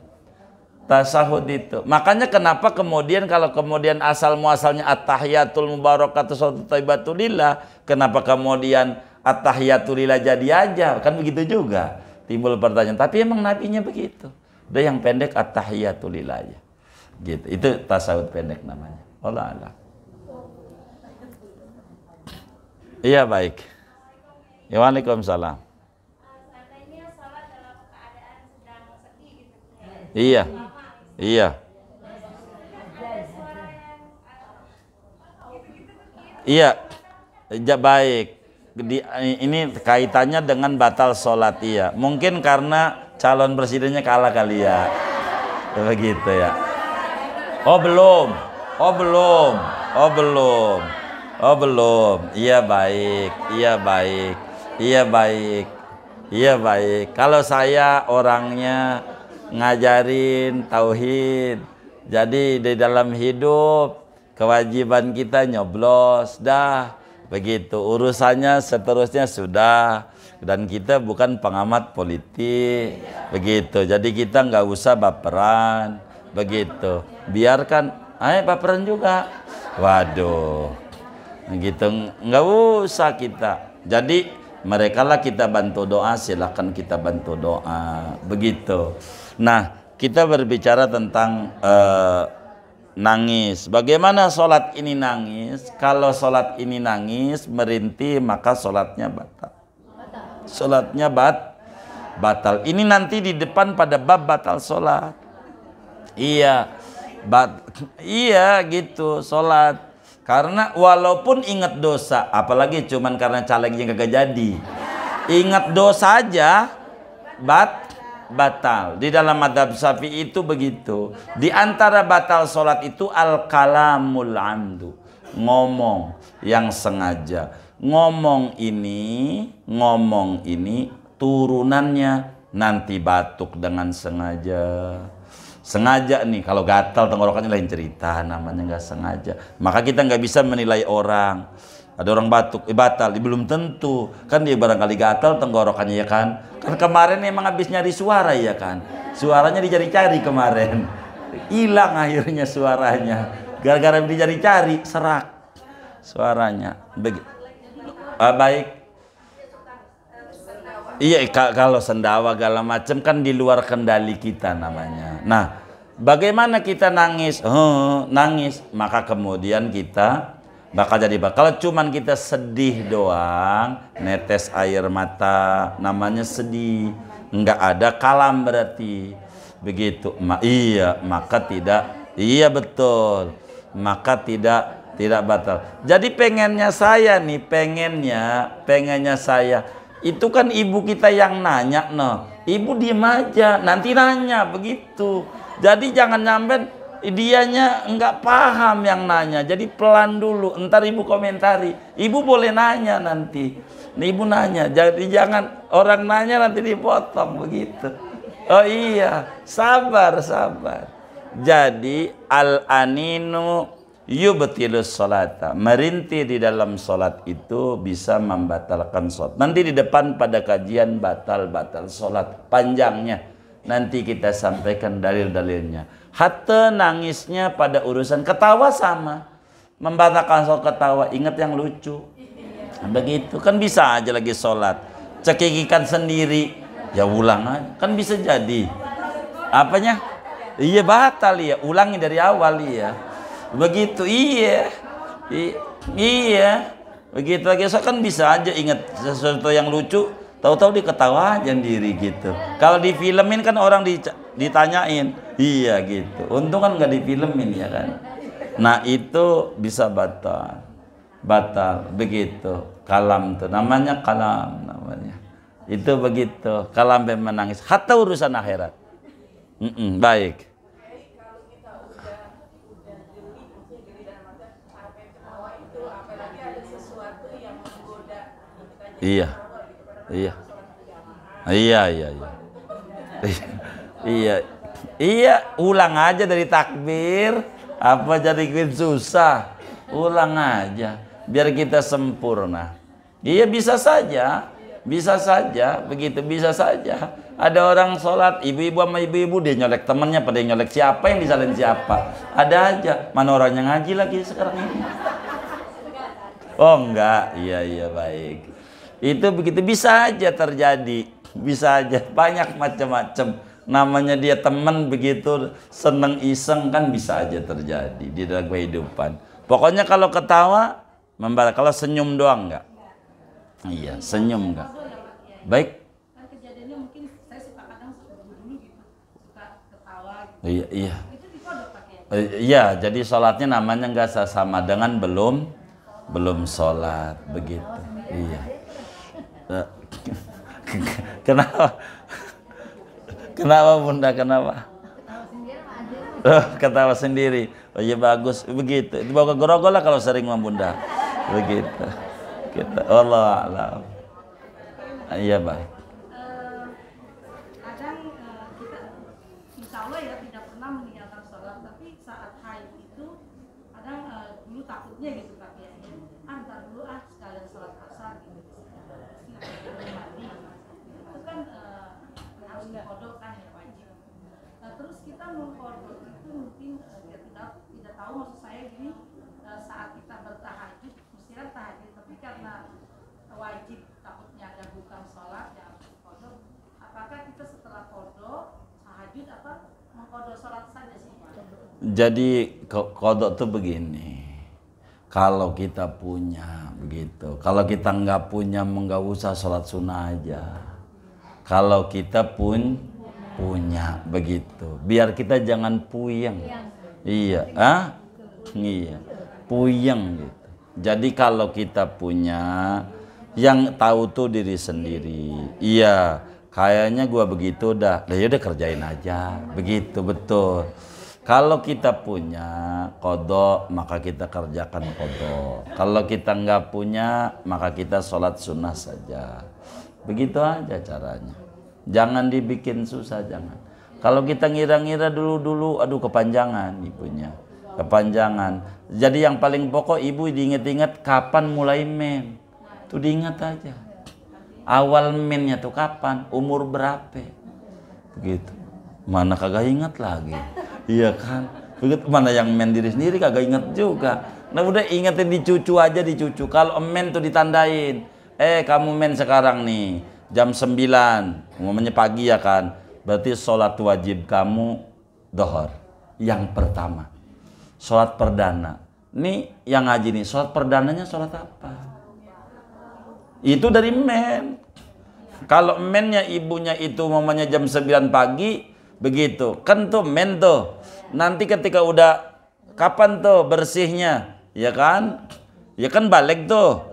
[SPEAKER 1] Tasahud itu. Makanya kenapa kemudian kalau kemudian asal muasalnya at-tahiyatul mubarakatuh suatu taibatulillah, kenapa kemudian at-tahiyatulillah jadi aja? Kan begitu juga. Timbul pertanyaan, tapi emang nabinya begitu. Udah yang pendek at-tahiyatul aja. Gitu. Itu tasawuf pendek namanya. Allah Allah. Iya baik. Ya, Waalaikumsalam. Iya. Iya. Iya. Ja, baik. Di, ini kaitannya dengan batal sholat iya. Mungkin karena calon presidennya kalah kali ya begitu ya oh belum oh belum oh belum oh belum iya baik iya baik iya baik iya baik kalau saya orangnya ngajarin tauhid jadi di dalam hidup kewajiban kita nyoblos dah begitu urusannya seterusnya sudah dan kita bukan pengamat politik begitu jadi kita nggak usah baperan begitu biarkan ayo baperan juga waduh gitu nggak usah kita jadi mereka lah kita bantu doa silahkan kita bantu doa begitu nah kita berbicara tentang uh, nangis. Bagaimana sholat ini nangis? Kalau sholat ini nangis, merintih, maka sholatnya batal. Sholatnya bat batal. Ini nanti di depan pada bab batal sholat. Iya. Bat, iya gitu sholat. Karena walaupun ingat dosa, apalagi cuman karena caleg yang kagak jadi. Ingat dosa aja, bat, batal. Di dalam madhab syafi'i itu begitu. Di antara batal sholat itu al-kalamul amdu. Ngomong yang sengaja ngomong ini, ngomong ini turunannya nanti batuk dengan sengaja. Sengaja nih, kalau gatal tenggorokannya lain cerita, namanya nggak sengaja. Maka kita nggak bisa menilai orang. Ada orang batuk, eh, batal, eh, belum tentu. Kan dia barangkali gatal tenggorokannya ya kan. Kan kemarin emang habis nyari suara ya kan. Suaranya dicari-cari kemarin. Hilang akhirnya suaranya. Gara-gara dicari-cari, serak suaranya. Begitu uh, baik iya kalau sendawa segala macam kan di luar kendali kita namanya nah bagaimana kita nangis huh, nangis maka kemudian kita bakal jadi bakal kalau cuman kita sedih doang netes air mata namanya sedih nggak ada kalam berarti begitu Ma iya maka tidak iya betul maka tidak tidak batal. Jadi pengennya saya nih, pengennya, pengennya saya. Itu kan ibu kita yang nanya, no. Ibu diem aja, nanti nanya begitu. Jadi jangan nyampe dianya enggak paham yang nanya. Jadi pelan dulu, entar ibu komentari. Ibu boleh nanya nanti. Nih ibu nanya, jadi jangan orang nanya nanti dipotong begitu. Oh iya, sabar, sabar. Jadi al-aninu yubtilus salata. Merintih di dalam salat itu bisa membatalkan salat. Nanti di depan pada kajian batal-batal salat panjangnya. Nanti kita sampaikan dalil-dalilnya. Hatta nangisnya pada urusan ketawa sama. Membatalkan salat ketawa, ingat yang lucu. Begitu kan bisa aja lagi salat. Cekikikan sendiri. Ya ulang aja. Kan bisa jadi. Apanya? Iya batal ya, ulangi dari awal ya begitu iya I iya begitu lagi so kan bisa aja ingat sesuatu yang lucu tahu-tahu diketawa aja diri gitu kalau filmin kan orang di, ditanyain iya gitu untung kan nggak difilmin ya kan nah itu bisa batal batal begitu kalam tuh namanya kalam namanya itu begitu kalam menangis hatta urusan akhirat mm -mm, baik Iya. Iya. Iya, iya, iya. Iya. Iya, ulang aja dari takbir. Apa jadi bikin susah? Ulang aja biar kita sempurna. Iya bisa saja, bisa saja, begitu bisa saja. Ada orang sholat, ibu-ibu sama ibu-ibu dia nyolek temannya, pada yang nyolek siapa yang disalin siapa. Ada aja, mana orangnya ngaji lagi sekarang ini. Oh enggak, iya iya baik. Itu begitu bisa aja terjadi, bisa aja banyak macam-macam. Namanya dia teman begitu seneng iseng kan bisa aja terjadi di dalam kehidupan. Pokoknya kalau ketawa membalas, kalau senyum doang enggak. Iya, senyum enggak. Baik. Kan gitu, gitu. Iya, iya. Eh, iya, jadi sholatnya namanya enggak sama dengan belum belum sholat begitu. Iya. Eh, kenapa? Kenapa bunda? Kenapa? Oh, ketawa sendiri. Oh ya bagus, begitu. Itu bawa gerogol lah kalau sering mam bunda. Begitu. Kita, Allah alam. Iya baik. kita mengkondisi itu mungkin ya tidak tidak tahu maksud saya gini e, saat kita bertahajud mestinya kan tahajud tapi karena wajib takutnya ada bukan sholat ya kodok apakah kita setelah kodok tahajud apa mengkodok sholat saja sih jadi kodok tuh begini kalau kita punya begitu kalau kita nggak punya nggak usah sholat sunnah aja kalau kita pun punya begitu biar kita jangan puyeng iya ah iya puyeng gitu jadi kalau kita punya yang tahu tuh diri sendiri iya kayaknya gua begitu dah dah ya udah kerjain aja begitu betul kalau kita punya kodok, maka kita kerjakan kodok. Kalau kita nggak punya, maka kita sholat sunnah saja. Begitu aja caranya. Jangan dibikin susah, jangan. Kalau kita ngira-ngira dulu-dulu, aduh kepanjangan ibunya. Kepanjangan. Jadi yang paling pokok ibu diingat-ingat kapan mulai men. Tuh diingat aja. Awal mennya tuh kapan, umur berapa. Begitu. Mana kagak ingat lagi. Iya kan? Begitu mana yang men diri sendiri kagak ingat juga. Nah udah ingetin dicucu aja dicucu. Kalau men tuh ditandain. Eh kamu men sekarang nih jam 9 umumnya pagi ya kan berarti sholat wajib kamu dohor yang pertama sholat perdana ini yang ngaji nih sholat perdananya sholat apa itu dari men kalau mennya ibunya itu mamanya jam 9 pagi begitu kan tuh men tuh nanti ketika udah kapan tuh bersihnya ya kan ya kan balik tuh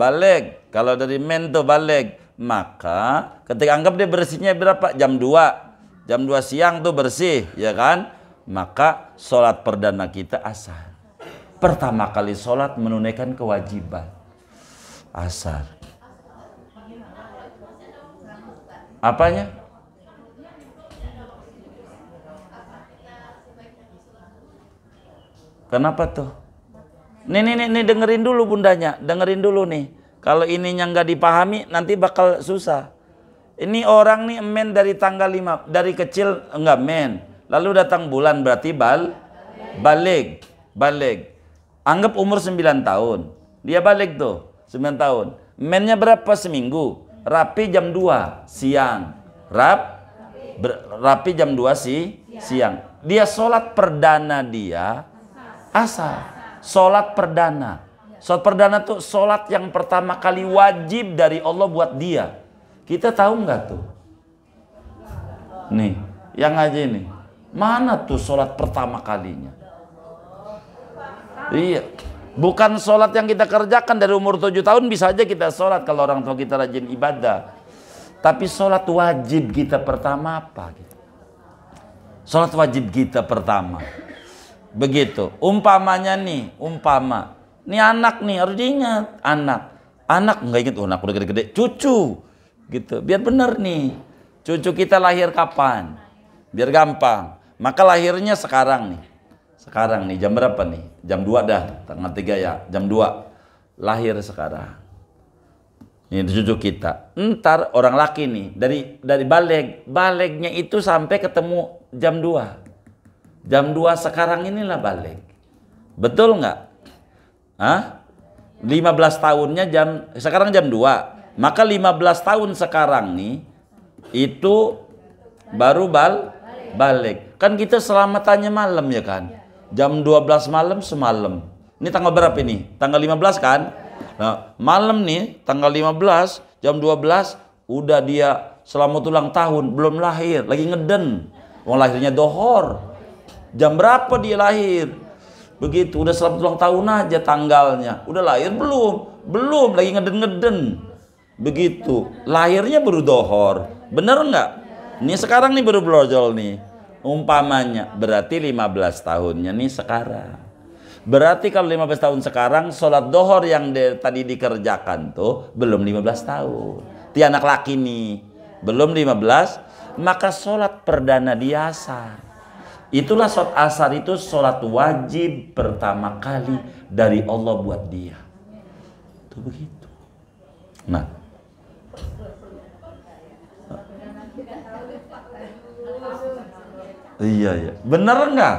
[SPEAKER 1] balik kalau dari mento balik maka ketika anggap dia bersihnya berapa? Jam 2. Jam 2 siang tuh bersih, ya kan? Maka sholat perdana kita asar. Pertama kali sholat menunaikan kewajiban. Asar. Apanya? Kenapa tuh? Nih, nih, nih, nih dengerin dulu bundanya, dengerin dulu nih. Kalau ininya nggak dipahami nanti bakal susah. Ini orang nih men dari tanggal 5, dari kecil enggak men. Lalu datang bulan berarti bal balik, balik. Anggap umur 9 tahun. Dia balik tuh, 9 tahun. Mennya berapa seminggu? Rapi jam 2 siang. Rap ber, rapi jam 2 si siang. Dia sholat perdana dia asal. Sholat perdana Salat perdana tuh salat yang pertama kali wajib dari Allah buat dia. Kita tahu nggak tuh? Nih, yang ngaji nih. Mana tuh salat pertama kalinya? Iya. Bukan sholat yang kita kerjakan dari umur tujuh tahun bisa aja kita sholat kalau orang tua kita rajin ibadah. Tapi sholat wajib kita pertama apa? Gitu? Sholat wajib kita pertama. Begitu. Umpamanya nih, umpama ini anak nih harus diingat, anak. Anak nggak ingat, oh anak udah gede-gede, cucu. Gitu. Biar benar nih. Cucu kita lahir kapan? Biar gampang. Maka lahirnya sekarang nih. Sekarang nih jam berapa nih? Jam 2 dah, tanggal 3 ya, jam 2. Lahir sekarang. Ini cucu kita. Ntar orang laki nih dari dari balik baliknya itu sampai ketemu jam 2. Jam 2 sekarang inilah balik. Betul nggak? Hah? 15 tahunnya jam sekarang jam 2. Maka 15 tahun sekarang nih itu baru bal balik. Kan kita selamatannya malam ya kan. Jam 12 malam semalam. Ini tanggal berapa ini? Tanggal 15 kan? Nah, malam nih tanggal 15 jam 12 udah dia selamat ulang tahun belum lahir, lagi ngeden. Wong lahirnya dohor. Jam berapa dia lahir? Begitu, udah selamat ulang tahun aja tanggalnya. Udah lahir belum? Belum, lagi ngeden-ngeden. Begitu, lahirnya baru dohor. Bener nggak? Ini sekarang nih baru belojol nih. Umpamanya, berarti 15 tahunnya nih sekarang. Berarti kalau 15 tahun sekarang, sholat dohor yang de, tadi dikerjakan tuh belum 15 tahun. Ti anak laki nih, belum 15, maka sholat perdana diasar Itulah sholat asar itu sholat wajib pertama kali dari Allah buat dia. Itu begitu. Nah. Iya, iya. benar nggak?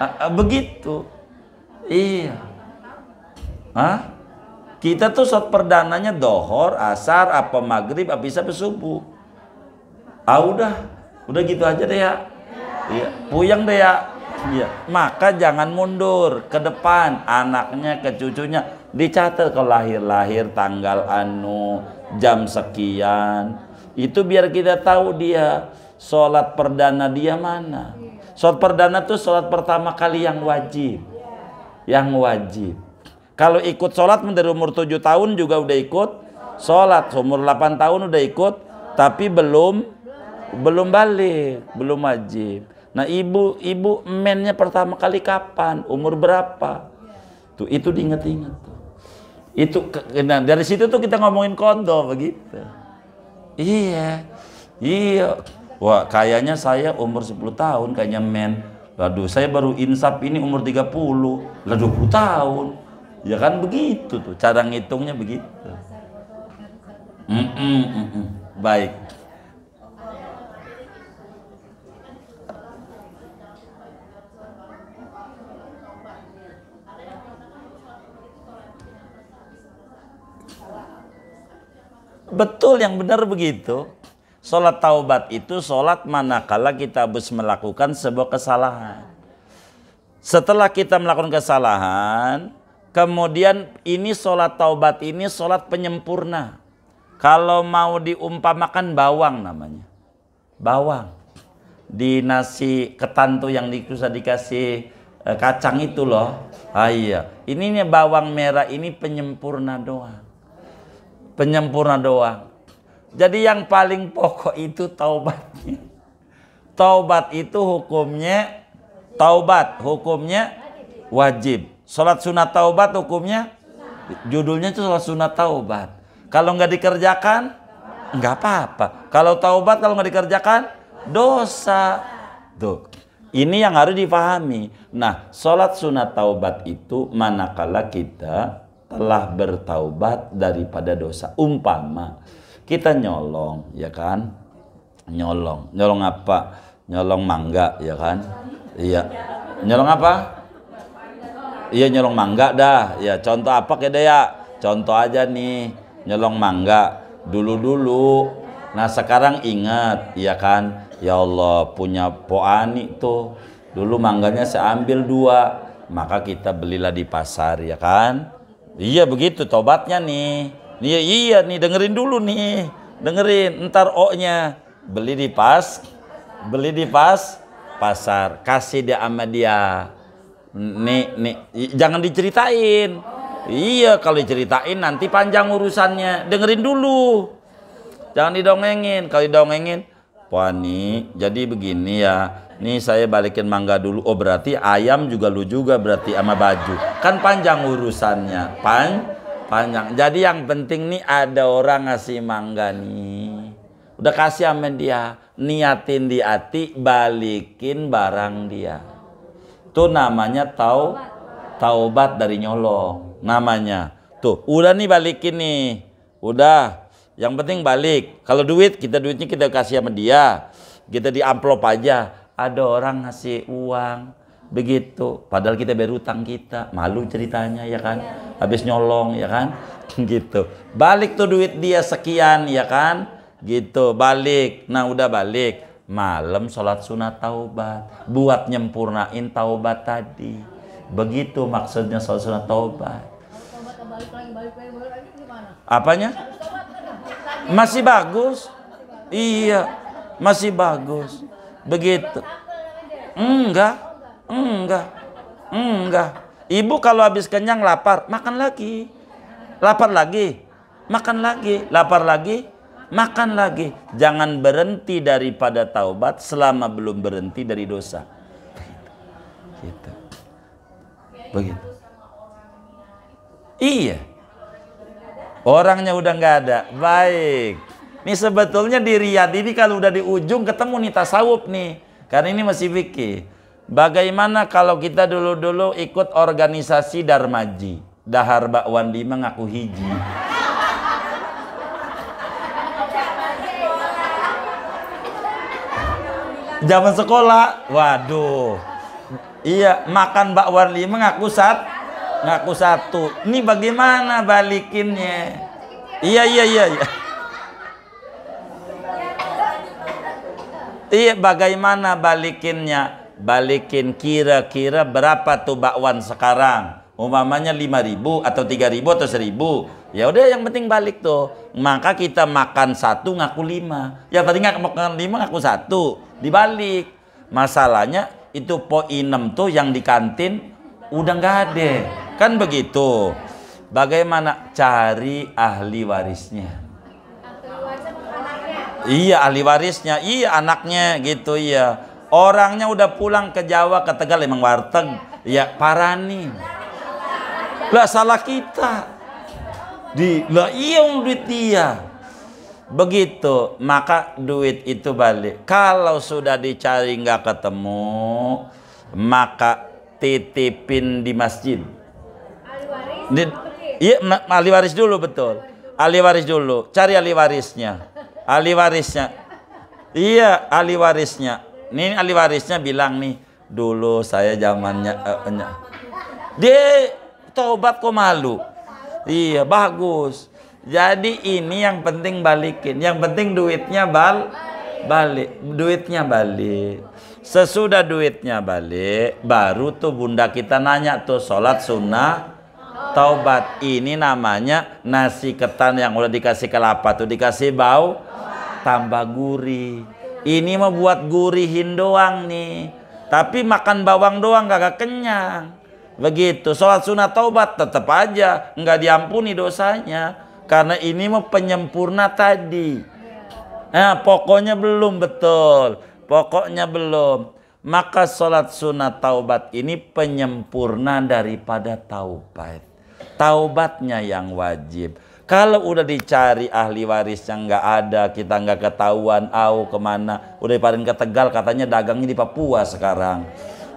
[SPEAKER 1] Ah, ah, begitu. Iya. Hah? Kita tuh sholat perdananya dohor, asar, apa maghrib, apa bisa apa subuh. Ah udah, udah gitu aja deh ya Iya. Puyeng deh ya. Iya. Maka jangan mundur ke depan anaknya ke cucunya dicatat kalau lahir-lahir tanggal anu jam sekian itu biar kita tahu dia sholat perdana dia mana sholat perdana tuh sholat pertama kali yang wajib yang wajib kalau ikut sholat dari umur 7 tahun juga udah ikut sholat umur 8 tahun udah ikut tapi belum belum balik belum wajib Nah ibu ibu mennya pertama kali kapan? Umur berapa? Tuh itu diingat-ingat tuh. Itu nah, dari situ tuh kita ngomongin kondo begitu. Iya. Iya. Wah, kayaknya saya umur 10 tahun kayaknya men. Waduh, saya baru insap ini umur 30. Lah 20 tahun. Ya kan begitu tuh, cara ngitungnya begitu. Mm -mm, mm Baik. Betul yang benar begitu. Sholat taubat itu sholat manakala kita harus melakukan sebuah kesalahan. Setelah kita melakukan kesalahan, kemudian ini sholat taubat ini sholat penyempurna. Kalau mau diumpamakan bawang namanya. Bawang. Di nasi ketan tuh yang bisa dikasih eh, kacang itu loh. Ah iya. Ini bawang merah ini penyempurna doang penyempurna doang. Jadi yang paling pokok itu taubatnya. Taubat itu hukumnya taubat, hukumnya wajib. Salat sunat taubat hukumnya judulnya itu salat sunat taubat. Kalau nggak dikerjakan nggak apa-apa. Kalau taubat kalau nggak dikerjakan dosa. Tuh. Ini yang harus dipahami. Nah, sholat sunat taubat itu manakala kita telah bertaubat daripada dosa. Umpama kita nyolong, ya kan? Nyolong. Nyolong apa? Nyolong mangga, ya kan? Iya. Nyolong apa? Iya nyolong mangga dah. Ya contoh apa ke ya? Contoh aja nih, nyolong mangga. Dulu-dulu. Nah, sekarang ingat, ya kan? Ya Allah, punya poani tuh. Dulu mangganya saya ambil dua, maka kita belilah di pasar, ya kan? Iya begitu tobatnya nih. Iya iya nih dengerin dulu nih. Dengerin ntar O-nya beli di pas beli di pas pasar kasih dia sama dia nih nih jangan diceritain iya kalau diceritain nanti panjang urusannya dengerin dulu jangan didongengin kalau didongengin Wani jadi begini ya Nih saya balikin mangga dulu. Oh berarti ayam juga lu juga berarti sama baju. Kan panjang urusannya. Pan panjang. Jadi yang penting nih ada orang ngasih mangga nih. Udah kasih sama dia. Niatin di hati balikin barang dia. Tuh namanya tau taubat dari nyolong namanya. Tuh, udah nih balikin nih. Udah. Yang penting balik. Kalau duit kita duitnya kita kasih sama dia. Kita di amplop aja ada orang ngasih uang begitu padahal kita bayar utang kita malu ceritanya ya kan habis nyolong ya kan gitu balik tuh duit dia sekian ya kan gitu balik nah udah balik malam sholat sunat taubat buat nyempurnain taubat tadi begitu maksudnya sholat sunat taubat apanya masih bagus iya masih bagus Begitu. Enggak. Enggak. Enggak. Ibu kalau habis kenyang lapar, makan lagi. Lapar lagi. Makan lagi. Lapar lagi. Makan lagi. Jangan berhenti daripada taubat selama belum berhenti dari dosa. Gitu. Begitu. Iya. Orangnya udah nggak ada. Baik. Ini sebetulnya di Riyadh ini kalau udah di ujung ketemu nih tasawuf nih. Karena ini masih fikih. Bagaimana kalau kita dulu-dulu ikut organisasi Darmaji? Dahar Bakwan di mengaku hiji. Zaman sekolah, waduh. Iya, makan bakwan lima ngaku sat, ngaku satu. Ini bagaimana balikinnya? Iya, iya, iya. iya. Iya bagaimana balikinnya? Balikin kira-kira berapa tuh bakwan sekarang? Umamanya lima ribu atau tiga ribu atau 1000 Ya udah yang penting balik tuh. Maka kita makan satu ngaku lima. Ya tadi nggak makan lima ngaku satu dibalik. Masalahnya itu poinem enam tuh yang di kantin udah nggak ada. Kan begitu. Bagaimana cari ahli warisnya? Ahli warisnya Iya ahli warisnya, iya anaknya gitu iya. Orangnya udah pulang ke Jawa ke Tegal emang warteg. Ya nih. Lah salah kita. Di lah iya duit dia. Begitu, maka duit itu balik. Kalau sudah dicari nggak ketemu, maka titipin di masjid. Ahli Iya, ahli waris dulu betul. Ahli waris dulu, cari ahli warisnya ahli warisnya iya ahli warisnya ini ahli warisnya bilang nih dulu saya zamannya uh, dia tobat kok malu iya bagus jadi ini yang penting balikin yang penting duitnya bal balik duitnya balik sesudah duitnya balik baru tuh bunda kita nanya tuh sholat sunnah taubat ini namanya nasi ketan yang udah dikasih kelapa tuh dikasih bau tambah gurih. Ini mah buat gurihin doang nih. Tapi makan bawang doang gak kenyang. Begitu. Sholat sunat taubat tetap aja. Nggak diampuni dosanya. Karena ini mah penyempurna tadi. Nah, pokoknya belum betul. Pokoknya belum. Maka sholat sunat taubat ini penyempurna daripada taubat. Taubatnya yang wajib. Kalau udah dicari ahli waris yang nggak ada, kita nggak ketahuan, au kemana. Udah paling ke Tegal katanya dagangnya di Papua sekarang.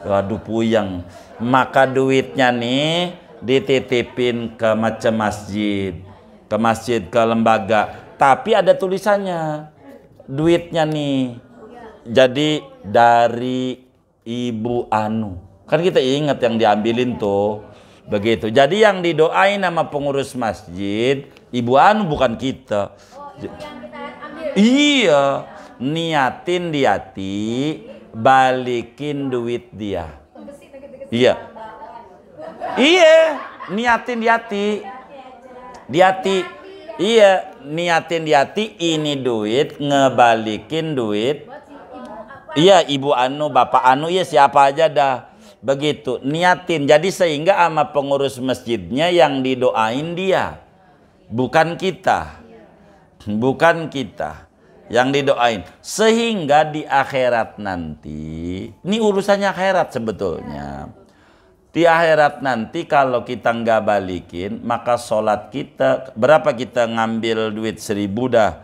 [SPEAKER 1] Waduh puyeng. Maka duitnya nih dititipin ke macam masjid. Ke masjid, ke lembaga. Tapi ada tulisannya. Duitnya nih. Jadi dari Ibu Anu. Kan kita ingat yang diambilin tuh. Begitu. Jadi yang didoain nama pengurus masjid Ibu Anu bukan kita. Oh, ibu yang kita ambil. Iya, niatin di hati, balikin duit dia. Iya. Iya, niatin di hati. Di hati. Iya, niatin di hati ini duit ngebalikin duit. Iya, Ibu Anu, Bapak Anu, iya siapa aja dah begitu niatin jadi sehingga sama pengurus masjidnya yang didoain dia bukan kita bukan kita yang didoain sehingga di akhirat nanti ini urusannya akhirat sebetulnya di akhirat nanti kalau kita nggak balikin maka sholat kita berapa kita ngambil duit seribu dah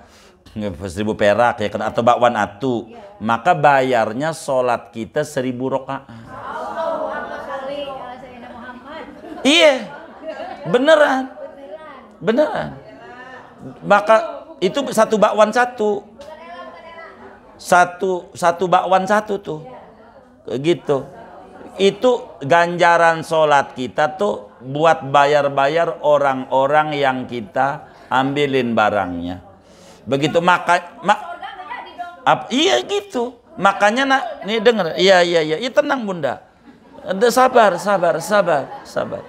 [SPEAKER 1] seribu perak ya kan? atau bakwan atu maka bayarnya sholat kita seribu rokaat iya beneran Beneran. Maka itu satu bakwan satu. Satu satu bakwan satu tuh. Gitu. Itu ganjaran sholat kita tuh buat bayar-bayar orang-orang yang kita ambilin barangnya. Begitu maka ma, ap, iya gitu. Makanya nak nih denger. Iya iya iya. Iya tenang Bunda. Sabar, sabar, sabar, sabar.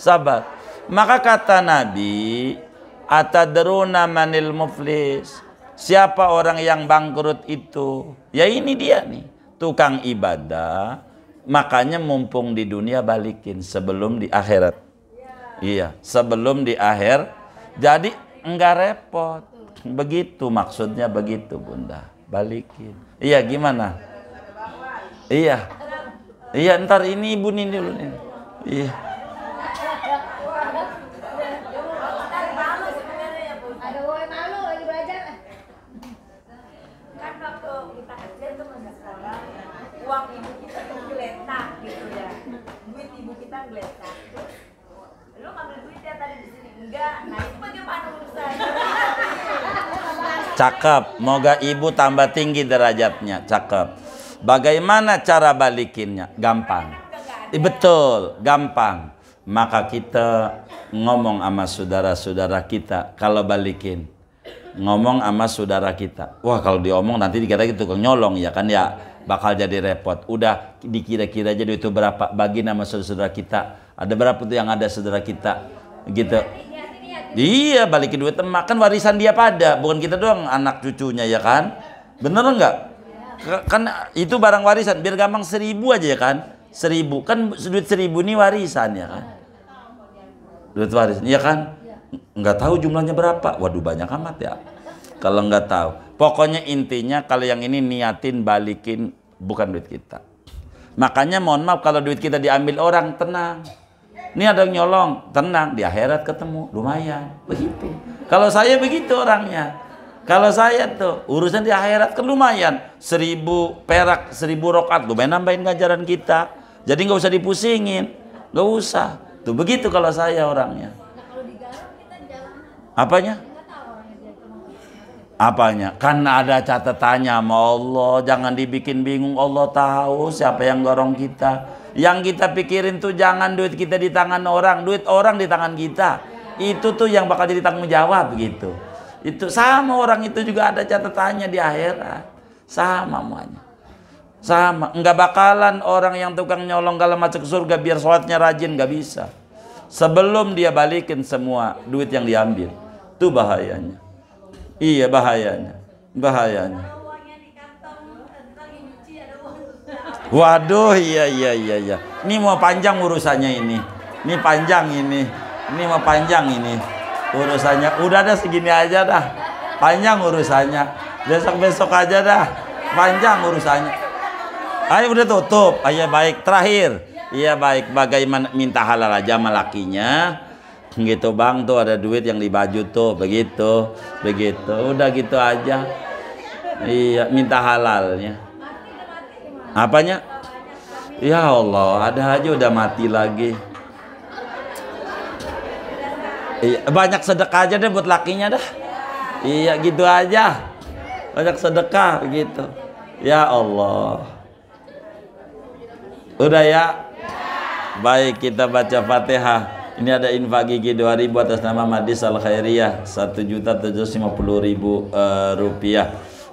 [SPEAKER 1] Sabar. Maka kata Nabi, atadruna manil muflis. Siapa orang yang bangkrut itu? Ya ini dia nih, tukang ibadah. Makanya mumpung di dunia balikin sebelum di akhirat. Ya. Iya, sebelum di akhir. Jadi enggak repot. Begitu maksudnya begitu, Bunda. Balikin. Iya, gimana? Iya. Iya, ntar ini Ibu nih dulu nih. Iya. Cakep. Moga ibu tambah tinggi derajatnya. Cakep. Bagaimana cara balikinnya? Gampang. Eh, betul, gampang. Maka kita ngomong sama saudara-saudara kita kalau balikin. Ngomong sama saudara kita. Wah, kalau diomong nanti dikata kita gitu, tukang nyolong ya kan ya bakal jadi repot. Udah dikira-kira aja itu berapa bagi nama saudara-saudara kita. Ada berapa tuh yang ada saudara kita gitu Iya, balikin duit emak kan warisan dia pada, bukan kita doang anak cucunya ya kan? Bener nggak? Kan itu barang warisan, biar gampang seribu aja ya kan? Seribu kan duit seribu ini warisan ya kan? Duit warisan, ya kan? Nggak tahu jumlahnya berapa. Waduh banyak amat ya. Kalau nggak tahu, pokoknya intinya kalau yang ini niatin balikin bukan duit kita. Makanya mohon maaf kalau duit kita diambil orang tenang ini ada yang nyolong, tenang di akhirat ketemu, lumayan. Begitu. Kalau saya begitu orangnya. Kalau saya tuh urusan di akhirat kan lumayan, seribu perak, seribu rokat, lumayan nambahin ngajaran kita. Jadi nggak usah dipusingin, nggak usah. Tuh begitu kalau saya orangnya. Nah, Apanya? Apanya? Karena ada catatannya sama Allah. Jangan dibikin bingung. Allah tahu siapa yang dorong kita yang kita pikirin tuh jangan duit kita di tangan orang, duit orang di tangan kita. Itu tuh yang bakal jadi tanggung jawab gitu. Itu sama orang itu juga ada catatannya di akhirat. Sama semuanya. Sama, Enggak bakalan orang yang tukang nyolong kalau masuk surga biar sholatnya rajin, enggak bisa. Sebelum dia balikin semua duit yang diambil. Itu bahayanya. Iya bahayanya. Bahayanya. Waduh, iya iya iya iya. Ini mau panjang urusannya ini. Ini panjang ini. Ini mau panjang ini. Urusannya udah ada segini aja dah. Panjang urusannya. Besok-besok aja dah. Panjang urusannya. Ayo udah tutup. Ayo baik. Terakhir. Iya baik. Bagaimana minta halal aja sama lakinya. Gitu bang tuh ada duit yang di baju tuh. Begitu. Begitu. Udah gitu aja. Iya minta halalnya. Apanya? Ya Allah, ada aja udah mati lagi. Iya, banyak sedekah aja deh buat lakinya dah. Iya, gitu aja. Banyak sedekah gitu. Ya Allah. Udah ya? Baik, kita baca Fatihah. Ini ada infak gigi 2000 atas nama Madis Al Khairiyah 1.750.000 uh, rupiah.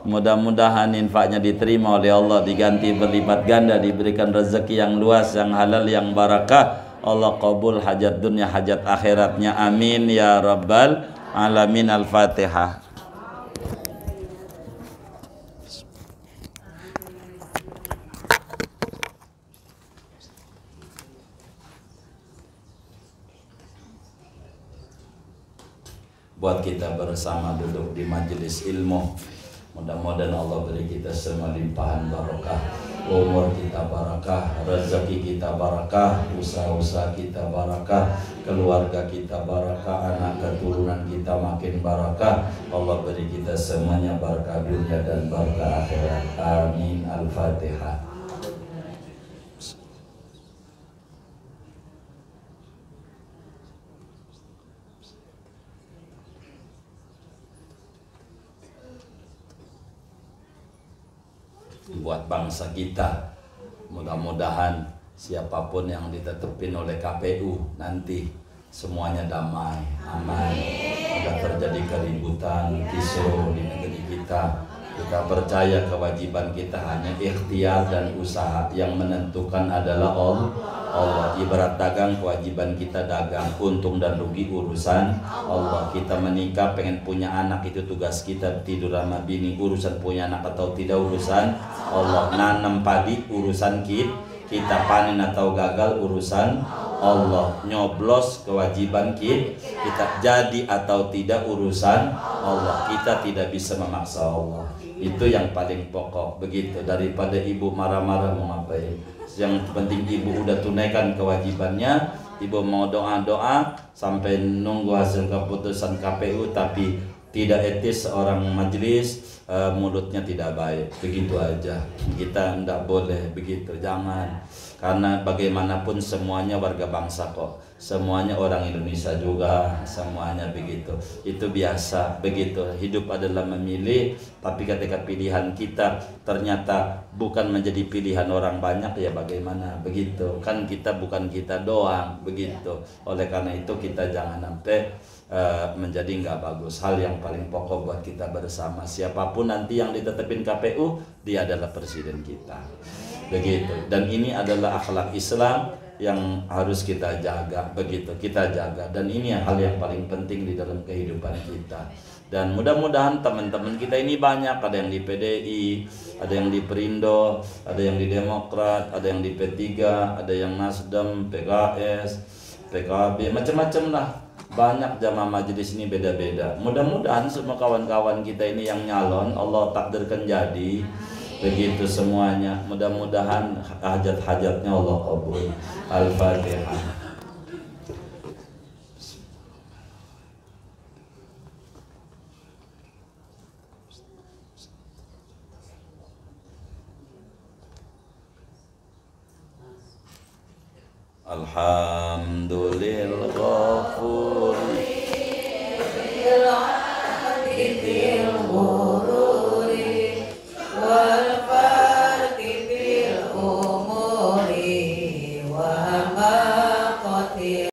[SPEAKER 1] Mudah-mudahan infaknya diterima oleh Allah Diganti berlipat ganda Diberikan rezeki yang luas, yang halal, yang barakah Allah kabul hajat dunia, hajat akhiratnya Amin ya Rabbal Alamin Al-Fatihah buat kita bersama duduk di majelis ilmu Mudah-mudahan Allah beri kita semua limpahan barokah Umur kita barakah, rezeki kita barakah, usaha-usaha kita barakah Keluarga kita barakah, anak keturunan kita makin barakah Allah beri kita semuanya barakah dunia dan barakah akhirat Amin Al-Fatihah buat bangsa kita. Mudah-mudahan siapapun yang ditetepin oleh KPU nanti semuanya damai, aman. Tidak terjadi keributan, kisruh di negeri kita. Kita percaya kewajiban kita hanya ikhtiar dan usaha yang menentukan adalah Allah. Allah ibarat dagang kewajiban kita dagang untung dan rugi urusan Allah kita menikah pengen punya anak itu tugas kita tidur sama bini urusan punya anak atau tidak urusan Allah nanam padi urusan kita kita panen atau gagal urusan Allah nyoblos kewajiban kita kita jadi atau tidak urusan Allah kita tidak bisa memaksa Allah itu yang paling pokok begitu daripada ibu marah-marah mau ngapain yang penting ibu udah tunaikan kewajibannya ibu mau doa-doa sampai nunggu hasil keputusan KPU tapi tidak etis orang majelis uh, eh, mulutnya tidak baik begitu aja kita tidak boleh begitu jangan karena bagaimanapun semuanya warga bangsa kok semuanya orang Indonesia juga semuanya begitu itu biasa begitu hidup adalah memilih tapi ketika pilihan kita ternyata bukan menjadi pilihan orang banyak ya bagaimana begitu kan kita bukan kita doang begitu oleh karena itu kita jangan sampai eh, menjadi nggak bagus hal yang paling pokok buat kita bersama siapapun nanti yang ditetapin KPU dia adalah presiden kita begitu dan ini adalah akhlak Islam yang harus kita jaga begitu kita jaga dan ini hal yang paling penting di dalam kehidupan kita dan mudah-mudahan teman-teman kita ini banyak ada yang di PDI ada yang di Perindo ada yang di Demokrat ada yang di P3 ada yang Nasdem PKS PKB macam-macam lah banyak jamaah majelis ini beda-beda mudah-mudahan semua kawan-kawan kita ini yang nyalon Allah takdirkan jadi begitu semuanya mudah-mudahan hajat-hajatnya Allah kabul Al-Fatihah Alhamdulillah